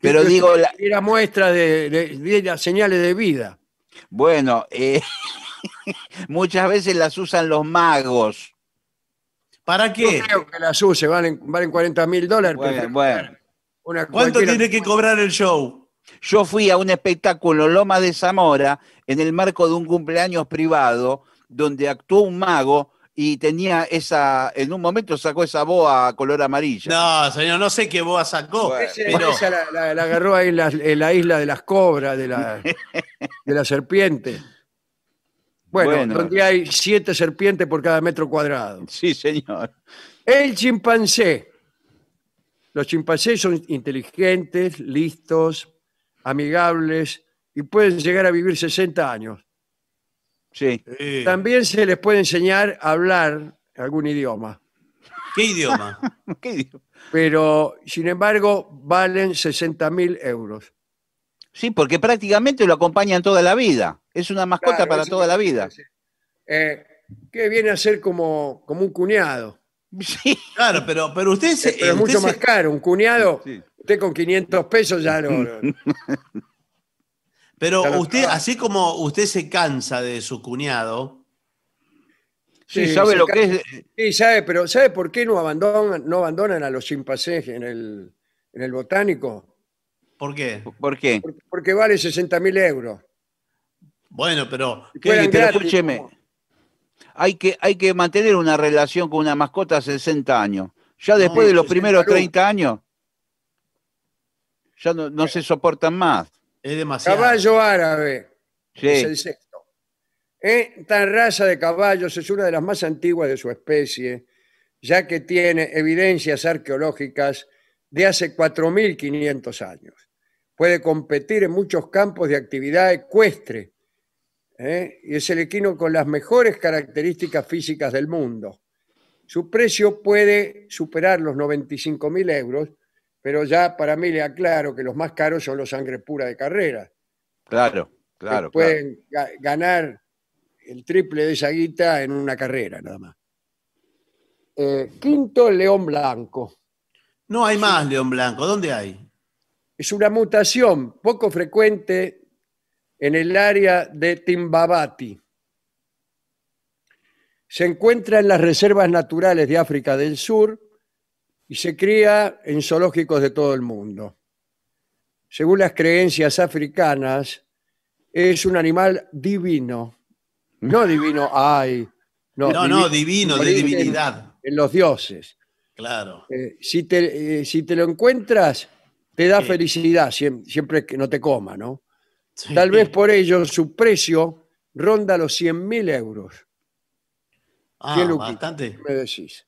Pero digo. La... Era muestra de, señales de vida. Bueno, eh, muchas veces las usan los magos. ¿Para qué? no creo que las use, valen, valen 40 mil dólares. Bueno, ¿Cuánto tiene que cobrar el show? Yo fui a un espectáculo Loma de Zamora en el marco de un cumpleaños privado donde actuó un mago y tenía esa, en un momento sacó esa boa color amarilla. No, señor, no sé qué boa sacó. Esa la, agarró ahí en la, isla de las cobras, de la, de la serpiente. Bueno, bueno, donde hay siete serpientes por cada metro cuadrado. Sí, señor. El chimpancé. Los chimpancés son inteligentes, listos, amigables y pueden llegar a vivir 60 años. Sí. También se les puede enseñar a hablar algún idioma, ¿Qué idioma? ¿Qué idioma? pero sin embargo valen 60 mil euros. Sí, porque prácticamente lo acompañan toda la vida. Es una mascota para toda la vida. Eh, que viene a ser como, como un cuñado, Sí, Claro, pero, pero usted es eh, mucho más caro. Un cuñado usted con 500 pesos ya no. Pero usted, así como usted se cansa de su cuñado. Sí, sabe lo que es. Sí, sabe, pero ¿sabe por qué no abandonan, no abandonan a los chimpancés en el, en el botánico? ¿Por qué? ¿Por qué? Porque, vale 60 mil euros. Bueno, pero. pero escúcheme. Hay que, hay que mantener una relación con una mascota a 60 años. Ya después de los primeros 30 años, ya no, se soportan más. Es demasiado. Caballo árabe. Sí. Es el sexto. Esta raza de caballos es una de las más antiguas de su especie, ya que tiene evidencias arqueológicas de hace 4.500 años. Puede competir en muchos campos de actividad ecuestre ¿eh? y es el equino con las mejores características físicas del mundo. Su precio puede superar los 95.000 euros pero ya para mí le aclaro que los más caros son los sangre pura de carrera. Claro, claro. pueden ganar el triple de esa guita en una carrera nada más. Eh, quinto, León Blanco. No hay más León Blanco, ¿dónde hay? Es una mutación poco frecuente en el área de Timbabati. Se encuentra en las reservas naturales de África del Sur, y se cría en zoológicos de todo el mundo. Según las creencias africanas, es un animal divino. No divino, ay. No, no, divino, de divinidad. En, los dioses. Claro. Eh, si, te, eh, si te lo encuentras, te da felicidad, siempre que no te coma, ¿no? Tal vez por ello su precio ronda los 100.000 euros. Ah, ¿Qué bastante. Me decís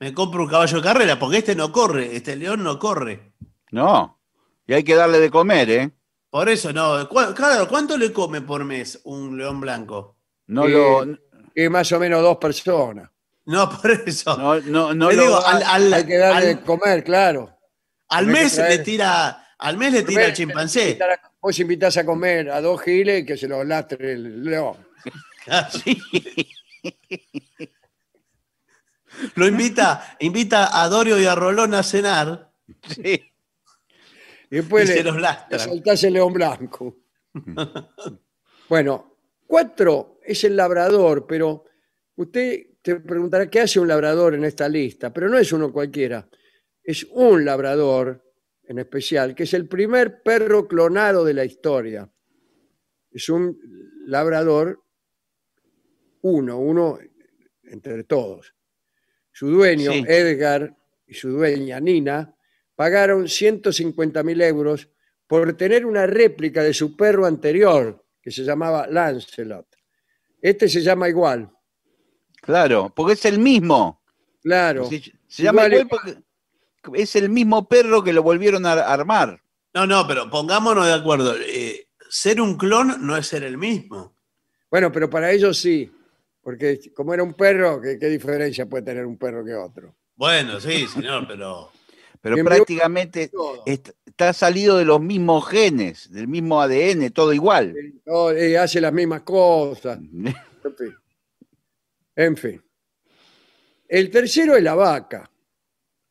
me compro un caballo de carrera, porque este no corre, este león no corre. No, y hay que darle de comer, ¿eh? Por eso no. claro, ¿cuánto le come por mes un león blanco? No lo. ¿Es más o menos dos personas. No, por eso. No, no, no lo hay que darle de comer, claro. Al mes, le tira, al mes le tira el chimpancé. vos invitás a comer a dos giles que se los lastre el león. Así. Lo invita, invita a Dorio y a Rolón a cenar. Sí. Y después le, se los el león blanco. bueno, cuatro es el labrador, pero usted te preguntará qué hace un labrador en esta lista, pero no es uno cualquiera. Es un labrador en especial, que es el primer perro clonado de la historia. Es un labrador uno, uno entre todos. Su dueño, Edgar, y su dueña, Nina, pagaron 150 mil euros por tener una réplica de su perro anterior, que se llamaba Lancelot. Este se llama igual. Claro, porque es el mismo. Claro. Se, llama igual porque es el mismo perro que lo volvieron a armar. No, no, pero pongámonos de acuerdo. Eh, ser un clon no es ser el mismo. Bueno, pero para ellos sí. Porque como era un perro, ¿qué, diferencia puede tener un perro que otro? Bueno, sí, señor, pero... Pero prácticamente está, salido de los mismos genes, del mismo ADN, todo igual. hace las mismas cosas. en, fin. El tercero es la vaca.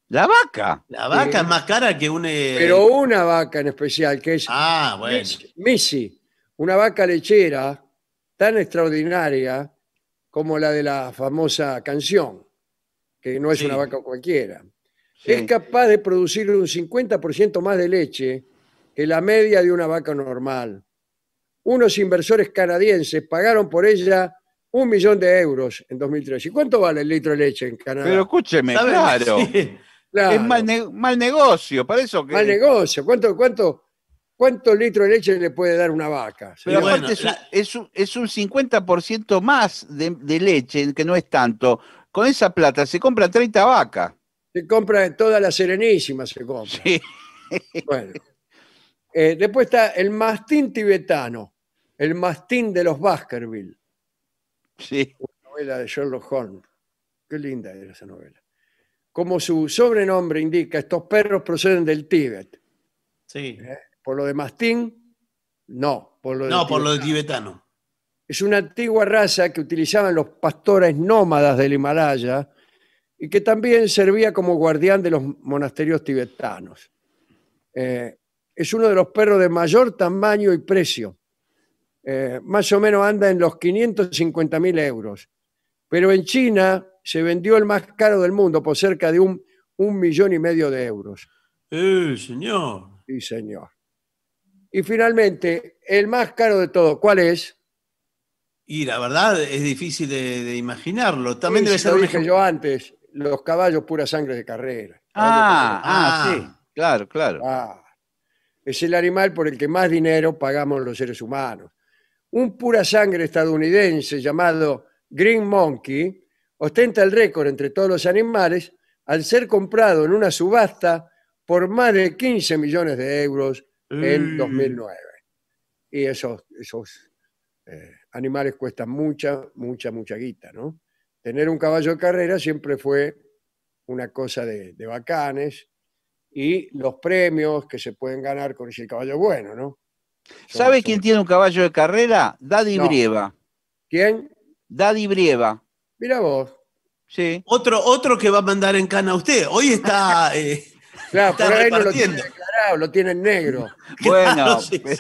¿La vaca? La vaca es más cara que una... Eh, pero una vaca en especial, que es... Ah, Missy, una vaca lechera tan extraordinaria como la de la famosa canción, que no es una vaca cualquiera. Es capaz de producir un 50% más de leche que la media de una vaca normal. Unos inversores canadienses pagaron por ella un millón de euros en 2003. ¿Y cuánto vale el litro de leche en Canadá? Pero escúcheme, claro. Es mal, negocio, para eso Mal negocio. ¿Cuánto, cuánto ¿Cuántos litros de leche le puede dar una vaca? es, un, 50% más de, leche, que no es tanto. Con esa plata se compra 30 vacas. Se compra toda la serenísima, se compra. Sí. Bueno. Eh, después está el mastín tibetano, el mastín de los Baskerville. Sí. Una novela de Sherlock Holmes. Qué linda era esa novela. Como su sobrenombre indica, estos perros proceden del Tíbet. Sí. Eh, ¿Por lo de mastín? No, por lo No, por lo de tibetano. Es una antigua raza que utilizaban los pastores nómadas del Himalaya y que también servía como guardián de los monasterios tibetanos. Eh, es uno de los perros de mayor tamaño y precio. Eh, más o menos anda en los 550 mil euros. Pero en China se vendió el más caro del mundo por cerca de un, un millón y medio de euros. ¡Eh, señor! Sí, señor. Y finalmente, el más caro de todo, ¿cuál es? Y la verdad es difícil de, imaginarlo. También lo dije yo antes, los caballos pura sangre de carrera. Ah, ah, ah, sí, claro, claro. Ah, es el animal por el que más dinero pagamos los seres humanos. Un pura sangre estadounidense llamado Green Monkey ostenta el récord entre todos los animales al ser comprado en una subasta por más de 15 millones de euros en 2009. Y esos, esos eh, animales cuestan mucha, mucha, mucha guita, ¿no? Tener un caballo de carrera siempre fue una cosa de, bacanes y los premios que se pueden ganar con ese caballo bueno, ¿no? ¿Sabe quién tiene un caballo de carrera? Daddy Brieva. ¿Quién? Daddy Brieva. Mira vos. Sí. Otro, otro que va a mandar en cana a usted. Hoy está... Eh, Claro, por ahí no lo tiene declarado, lo tienen negro. Bueno, pues,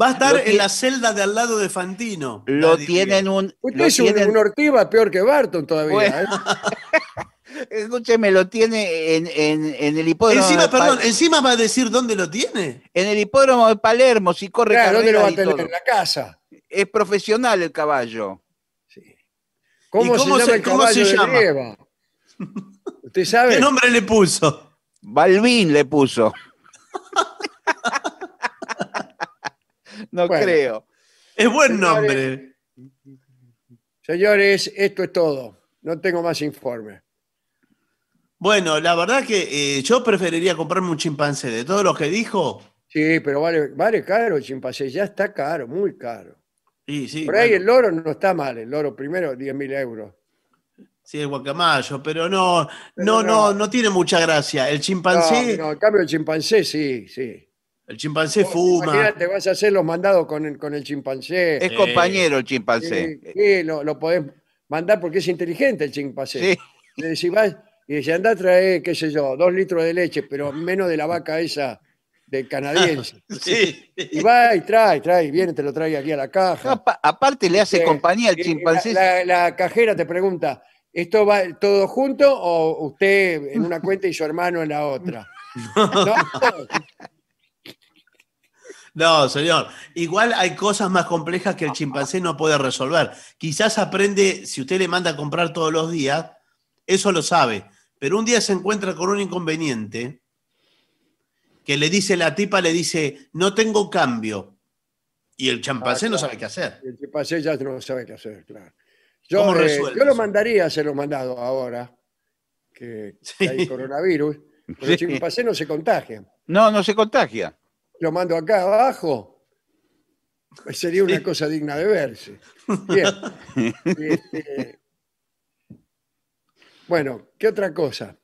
va a estar en la celda de al lado de Fantino. Lo tienen un. Usted es un, Ortiva peor que Barton todavía. ¿eh? Escúcheme, lo tiene en, en, en el hipódromo. Encima, perdón, encima va a decir dónde lo tiene. En el hipódromo de Palermo, si corre claro, ¿dónde lo va a tener? En la casa. Es profesional el caballo. Sí. ¿Cómo, se, llama llama? ¿Usted sabe? ¿Qué nombre le puso? Balvin le puso. no creo. Es buen nombre. Señores, esto es todo. No tengo más informes. Bueno, la verdad que eh, yo preferiría comprarme un chimpancé de todo lo que dijo. Sí, pero vale, vale caro el chimpancé, ya está caro, muy caro. Sí, Por ahí el loro no está mal, el loro primero 10.000 euros. Sí, el guacamayo, pero no, no, no, no, tiene mucha gracia. El chimpancé. No, en cambio, el chimpancé sí, sí. El chimpancé fuma. Te vas a hacer los mandados con el, con el chimpancé. Es compañero el chimpancé. Sí, lo, podés mandar porque es inteligente el chimpancé. Sí. decís, y dice, anda a traer, qué sé yo, dos litros de leche, pero menos de la vaca esa del canadiense. sí. Y va y trae, trae, viene, te lo trae aquí a la caja. aparte le hace compañía el chimpancé. la cajera te pregunta, ¿Esto va todo junto o usted en una cuenta y su hermano en la otra? ¿No? señor. Igual hay cosas más complejas que el chimpancé no puede resolver. Quizás aprende, si usted le manda a comprar todos los días, eso lo sabe. Pero un día se encuentra con un inconveniente que le dice la tipa, le dice, no tengo cambio. Y el chimpancé no ah, sabe qué hacer. El chimpancé ya no sabe qué hacer, claro. Eh, yo, lo mandaría se lo mandado ahora, que hay coronavirus. pero el chimpancé no se contagia No, no se contagia. Lo mando acá abajo. sería una cosa digna de verse. Bien. Este, bueno, ¿qué otra cosa?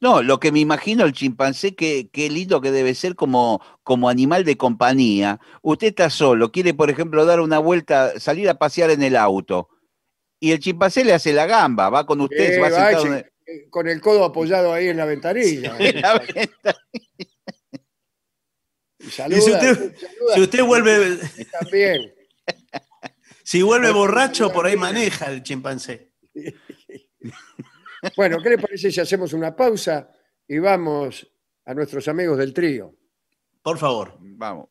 No, lo que me imagino el chimpancé, qué, lindo que debe ser como, como animal de compañía. Usted está solo, quiere, por ejemplo, dar una vuelta, salir a pasear en el auto y el chimpancé le hace la gamba, va con usted, con el codo apoyado ahí en la ventanilla. Y, si, usted, vuelve. Si vuelve borracho, por ahí maneja el chimpancé. Bueno, ¿qué le parece si hacemos una pausa y vamos a nuestros amigos del trío? Por favor. Vamos.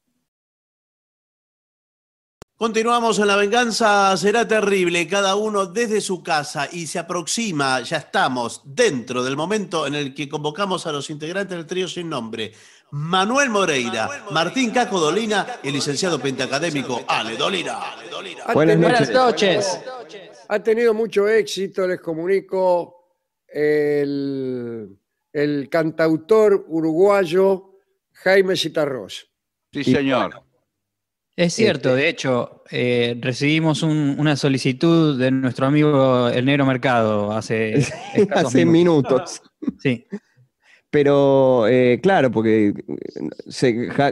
Continuamos en La Venganza Será Terrible, cada uno desde su casa y se aproxima, ya estamos dentro del momento en el que convocamos a los integrantes del trío sin nombre. Manuel Moreira, Martín Caco Dolina y el licenciado pentacadémico Ale Dolina. Buenas noches. Ha tenido mucho éxito, les comunico, el, el cantautor uruguayo Jaime Citarros. Sí, señor. Es cierto, este, de hecho, eh, recibimos una solicitud de nuestro amigo El Negro Mercado hace, hace minutos. Sí. Pero eh, claro, porque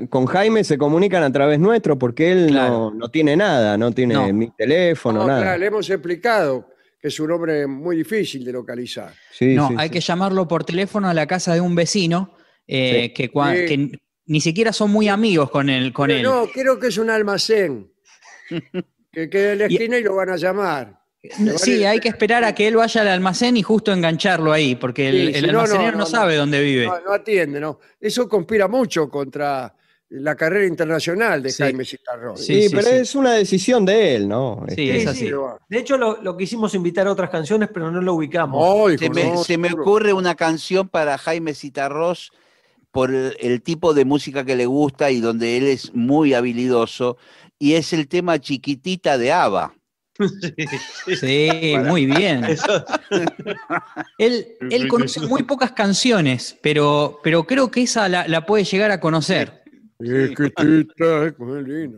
con Jaime se comunican a través nuestro, porque él no, tiene nada, no tiene mi teléfono, nada. Claro, le hemos explicado que es un hombre muy difícil de localizar. Sí, no, hay que llamarlo por teléfono a la casa de un vecino, eh, que, que ni siquiera son muy amigos con él. Con no, él. creo que es un almacén. que quede en la esquina y, lo van a llamar. Sí, hay que esperar a que él vaya al almacén y justo engancharlo ahí, porque el, almacenero no, sabe dónde vive. No, atiende, no. Eso conspira mucho contra la carrera internacional de Jaime Zitarroz. Sí, pero es una decisión de él, ¿no? Sí, este, es así. De hecho, lo, quisimos invitar a otras canciones, pero no lo ubicamos. se, me, ocurre una canción para Jaime Sitarros por el tipo de música que le gusta y donde él es muy habilidoso, y es el tema chiquitita de Ava. Sí, muy bien. él, él, conoce muy pocas canciones, pero, pero creo que esa la, puede llegar a conocer. Chiquitita, eh,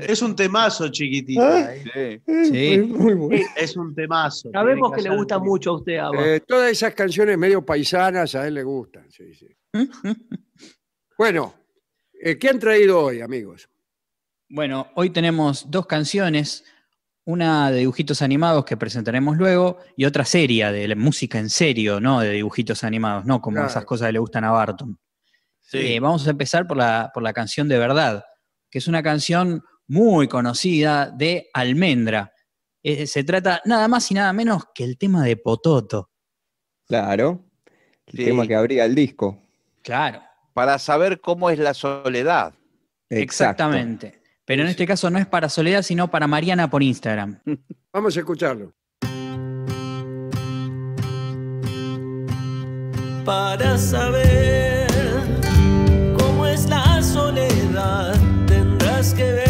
es un temazo, chiquitita. Ah, sí. Es un temazo. Sabemos que, le gusta mucho a usted, Ava. Eh, todas esas canciones medio paisanas a él le gustan. Sí, sí. bueno, eh, ¿qué han traído hoy, amigos? Bueno, hoy tenemos dos canciones, una de dibujitos animados que presentaremos luego y otra serie de música en serio, no de dibujitos animados, no como esas cosas que le gustan a Barton. Eh, vamos a empezar por la, canción de verdad, que es una canción muy conocida de Almendra. Eh, se trata nada más y nada menos que el tema de Pototo. Claro, el tema que abría el disco. Claro. Para saber cómo es la soledad. Exactamente. Pero en este caso no es para Soledad, sino para Mariana por Instagram. Vamos a escucharlo. Para saber cómo es la soledad, tendrás que ver.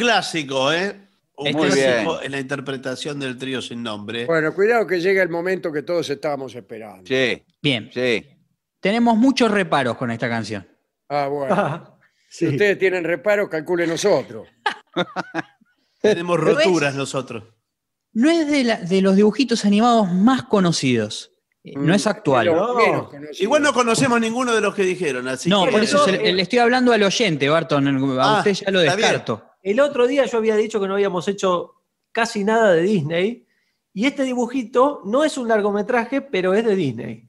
clásico, ¿eh? Un Muy clásico en la interpretación del trío sin nombre. Bueno, cuidado que llega el momento que todos estábamos esperando. Sí. Bien. Sí. Tenemos muchos reparos con esta canción. Ah, bueno. Si ustedes tienen reparos, calculen nosotros. Tenemos roturas nosotros. No es de, los dibujitos animados más conocidos. Eh, no es mm, actual. Igual no conocemos ninguno de los que dijeron. Así no, por eso le, estoy hablando al oyente, Barton. A ah, usted ya lo descarto el otro día yo había dicho que no habíamos hecho casi nada de Disney. Y este dibujito no es un largometraje, pero es de Disney.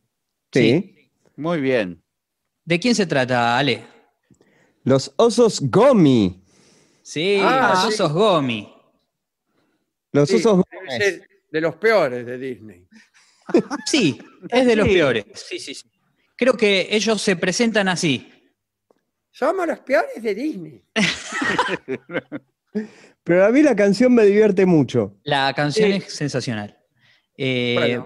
Sí. Muy bien. ¿De quién se trata, Ale? Los osos Gomi. Sí, ah, los osos Gomi. Los osos Gomi. De los peores de Disney. sí, es de los peores. Sí, sí, sí. Creo que ellos se presentan así. Somos los peores de Disney. Pero a mí la canción me divierte mucho. La canción es sensacional. Eh,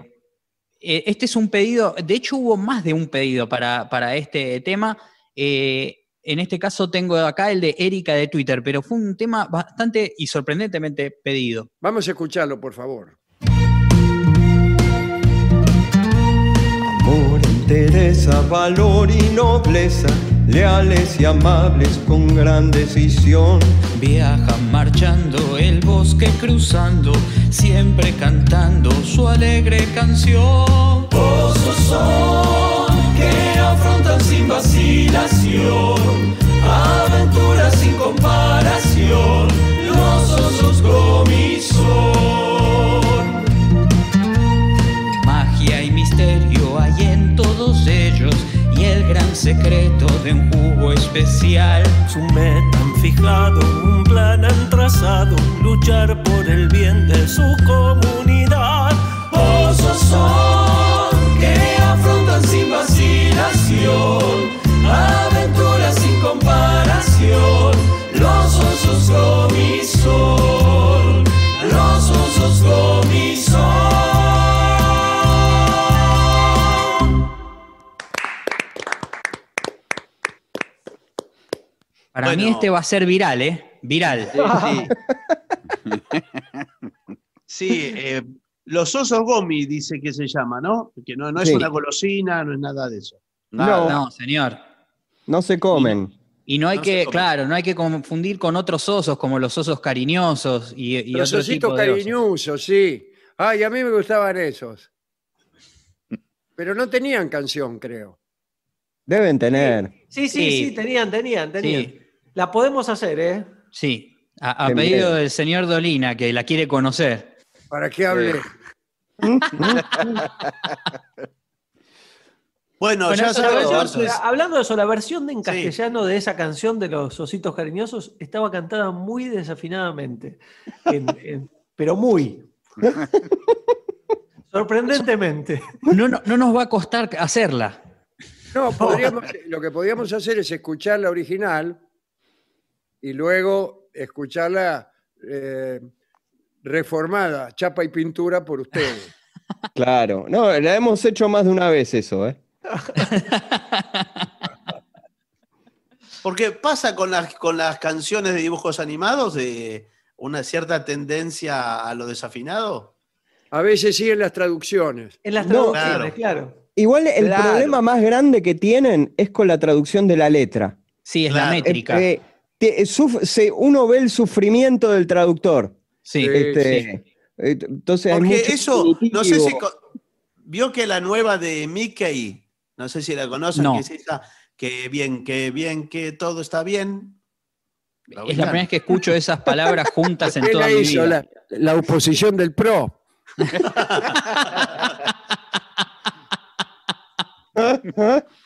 eh, este es un pedido, de hecho hubo más de un pedido para, para este tema. Eh, en este caso tengo acá el de Erika de Twitter, pero fue un tema bastante y sorprendentemente pedido. Vamos a escucharlo, por favor. Amor, interesa, valor y nobleza leales y amables con gran decisión. Viajan marchando el bosque cruzando, siempre cantando su alegre canción. Osos son que afrontan sin vacilación, aventuras sin comparación, Los osos gomisos. secreto de un jugo especial. Su meta han fijado, un plan han trazado, luchar por el bien de su comunidad. Osos son que afrontan sin vacilación aventuras sin comparación. Los osos comisos. Para mí este va a ser viral, ¿eh? Viral. Sí, eh, los osos gomi dice que se llama, ¿no? Que no, es una golosina, no es nada de eso. No, no, señor. No se comen. Y, no hay que, claro, no hay que confundir con otros osos, como los osos cariñosos y, y Los otro ositos cariñosos, sí. Ay, a mí me gustaban esos. Pero no tenían canción, creo. Deben tener. Sí, sí, sí, tenían, tenían, tenían. La podemos hacer, ¿eh? Sí, a, pedido del señor Dolina, que la quiere conocer. ¿Para qué hable? Eh. Bueno, ya sabes. hablando de eso, la versión de en castellano de esa canción de los ositos cariñosos estaba cantada muy desafinadamente, pero muy. Sorprendentemente. No, nos va a costar hacerla. No, lo que podríamos hacer es escuchar la original y luego escucharla eh, reformada, chapa y pintura por ustedes. Claro, no, la hemos hecho más de una vez eso, ¿eh? Porque pasa con las, con las canciones de dibujos animados de una cierta tendencia a lo desafinado. A veces sí en las traducciones. En las traducciones, claro. Igual el problema más grande que tienen es con la traducción de la letra. Sí, es la métrica. Eh, eh, uno ve el sufrimiento del traductor. Sí. Este, eh, entonces, Porque eso, no sé si vio que la nueva de Mickey, no sé si la conocen, que es esa, que bien, que bien, que todo está bien. es la primera vez que escucho esas palabras juntas en toda mi vida. la oposición del PRO.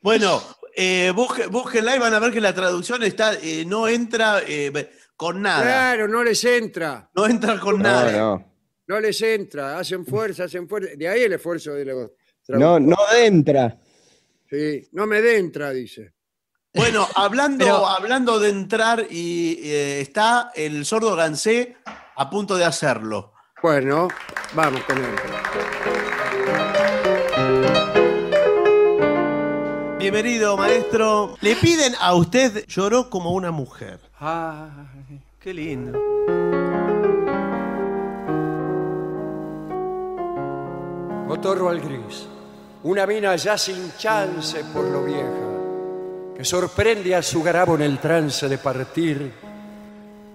bueno, eh, búsquenla y van a ver que la traducción está, eh, no entra eh, con nada. Claro, no les entra. No entra con nada. No. les entra, hacen fuerza, hacen fuerza. De ahí el esfuerzo de No, entra. Sí, no me entra, dice. Bueno, hablando, hablando de entrar, y está el sordo Gansé a punto de hacerlo. Bueno, vamos con él. Bienvenido, maestro. Le piden a usted, lloró como una mujer. Ay, qué lindo. Motorro al gris, una mina ya sin chance por lo vieja, que sorprende a su garabo en el trance de partir.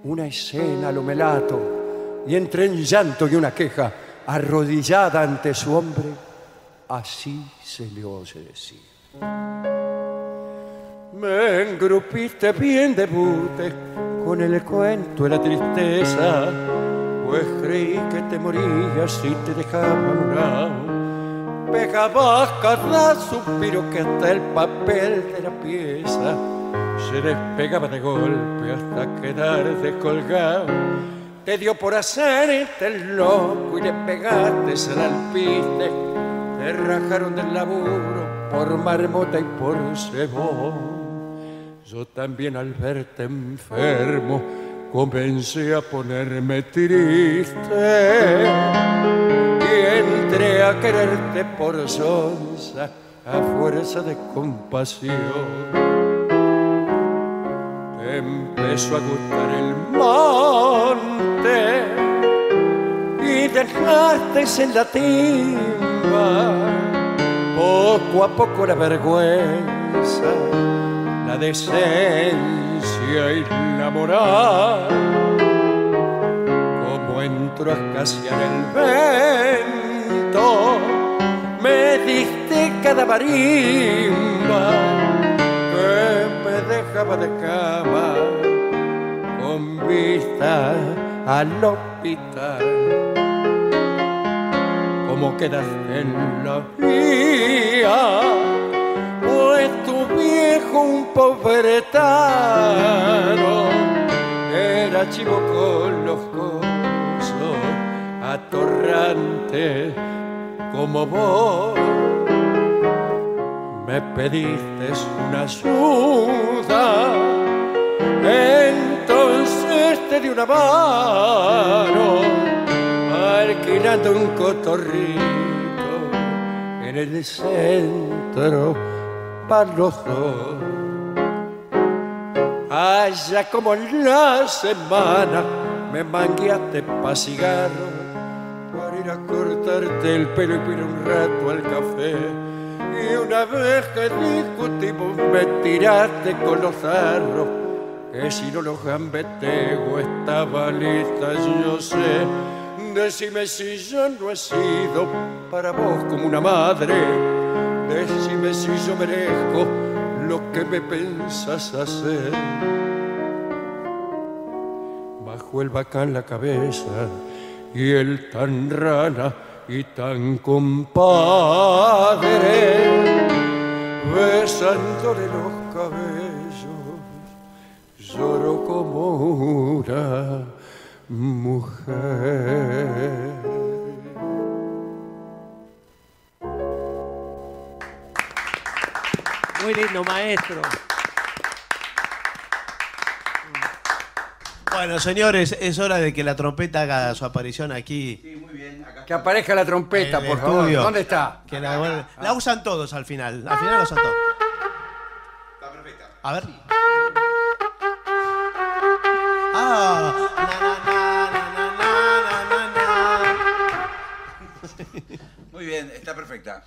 Una escena lo melato, y entre un llanto y una queja, arrodillada ante su hombre, así se le oye decir. Me engrupiste bien de bute con el cuento de la tristeza, pues creí que te morías Y te dejaba morar. Pegabas cada suspiro que hasta el papel de la pieza se despegaba de golpe hasta quedar colgado Te dio por hacer este loco y le pegaste al alpiste, te rajaron del laburo por marmota y por cebón. Yo también al verte enfermo comencé a ponerme triste y entré a quererte por Sonsa a fuerza de compasión empezó a gustar el monte y dejaste en la timba poco a poco la vergüenza, la decencia y la moral, como entro a escasear el vento, me diste cada marimba que me dejaba de cama con vista al hospital cómo quedaste en la vía, es pues tu viejo un pobretano era chivo con los cosos, atorrante como vos. Me pediste una ayuda, entonces te di una mano Mirando un cotorrito en el centro para los dos. Allá como en la semana me mangueaste pa' cigarro para ir a cortarte el pelo y ir un rato al café. Y una vez que discutimos me tiraste con los zarros que si no los gambeteo estaba lista, yo sé Decime si yo no he sido para vos como una madre. Decime si yo merezco lo que me pensas hacer. Bajo el bacán la cabeza y el tan rana y tan compadre besándole los cabellos lloro como una mujer. Muy lindo, maestro. Bueno, señores, es hora de que la trompeta haga su aparición aquí. Sí, muy bien. que aparezca la trompeta, por estudio. ¿Dónde está? Que ah. la, usan todos al final. Al final la usan todos. Está perfecta. A ver. Ah, está perfecta.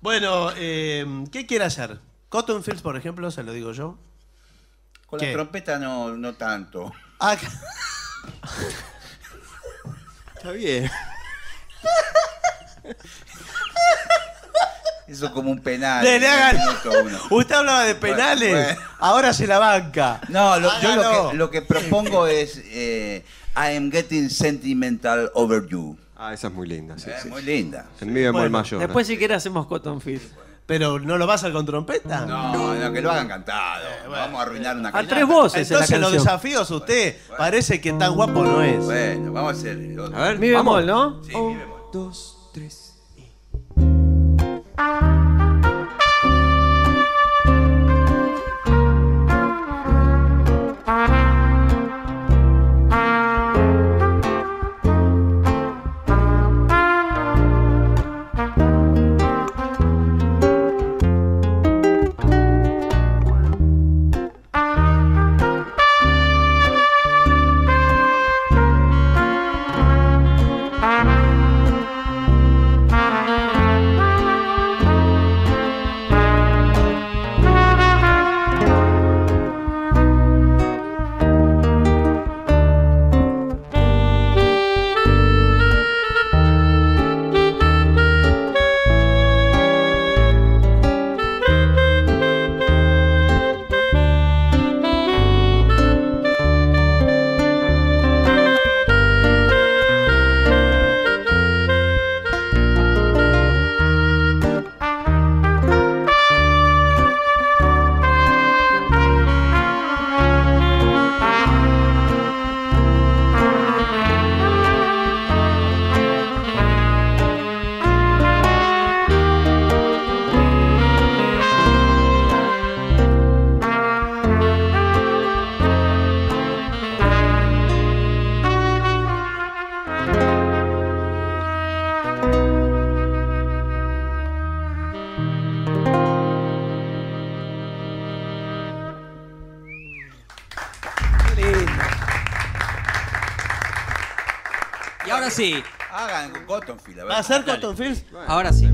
Bueno, eh, ¿qué quiere hacer? Cotton Fields, por ejemplo, se lo digo yo. Con la trompeta no, no tanto. Ah, está bien. Eso es como un penal. Usted hablaba de penales, ahora se la banca. No, lo, yo lo que, propongo es eh, I am getting sentimental over you. Ah, esa es muy linda. Sí, es muy linda. El mi bemol mayor. ¿eh? Después si querés hacemos Cotton fit. Pero ¿no lo vas a hacer con trompeta? No, no, que lo hagan cantado. Eh, vamos a arruinar una A tres voces. la Entonces los desafíos usted parece que tan guapo no es. Bueno, vamos a hacer el otro. A ver, Mi bemol, ¿no? Sí, mi bemol. Dos, tres y. sí. Hagan Cotton Field. a Va a ser Cotton Fields. Ahora sí.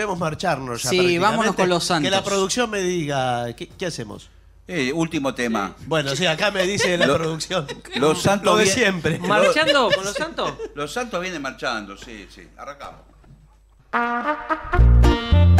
debemos marcharnos ya. Sí, vámonos con los Santos. Que la producción me diga, ¿qué, hacemos? Eh, último tema. Bueno, sí, acá me dice la producción. Los Santos de siempre. ¿Marchando con los santos? Los Santos vienen marchando, sí, sí. Arrancamos.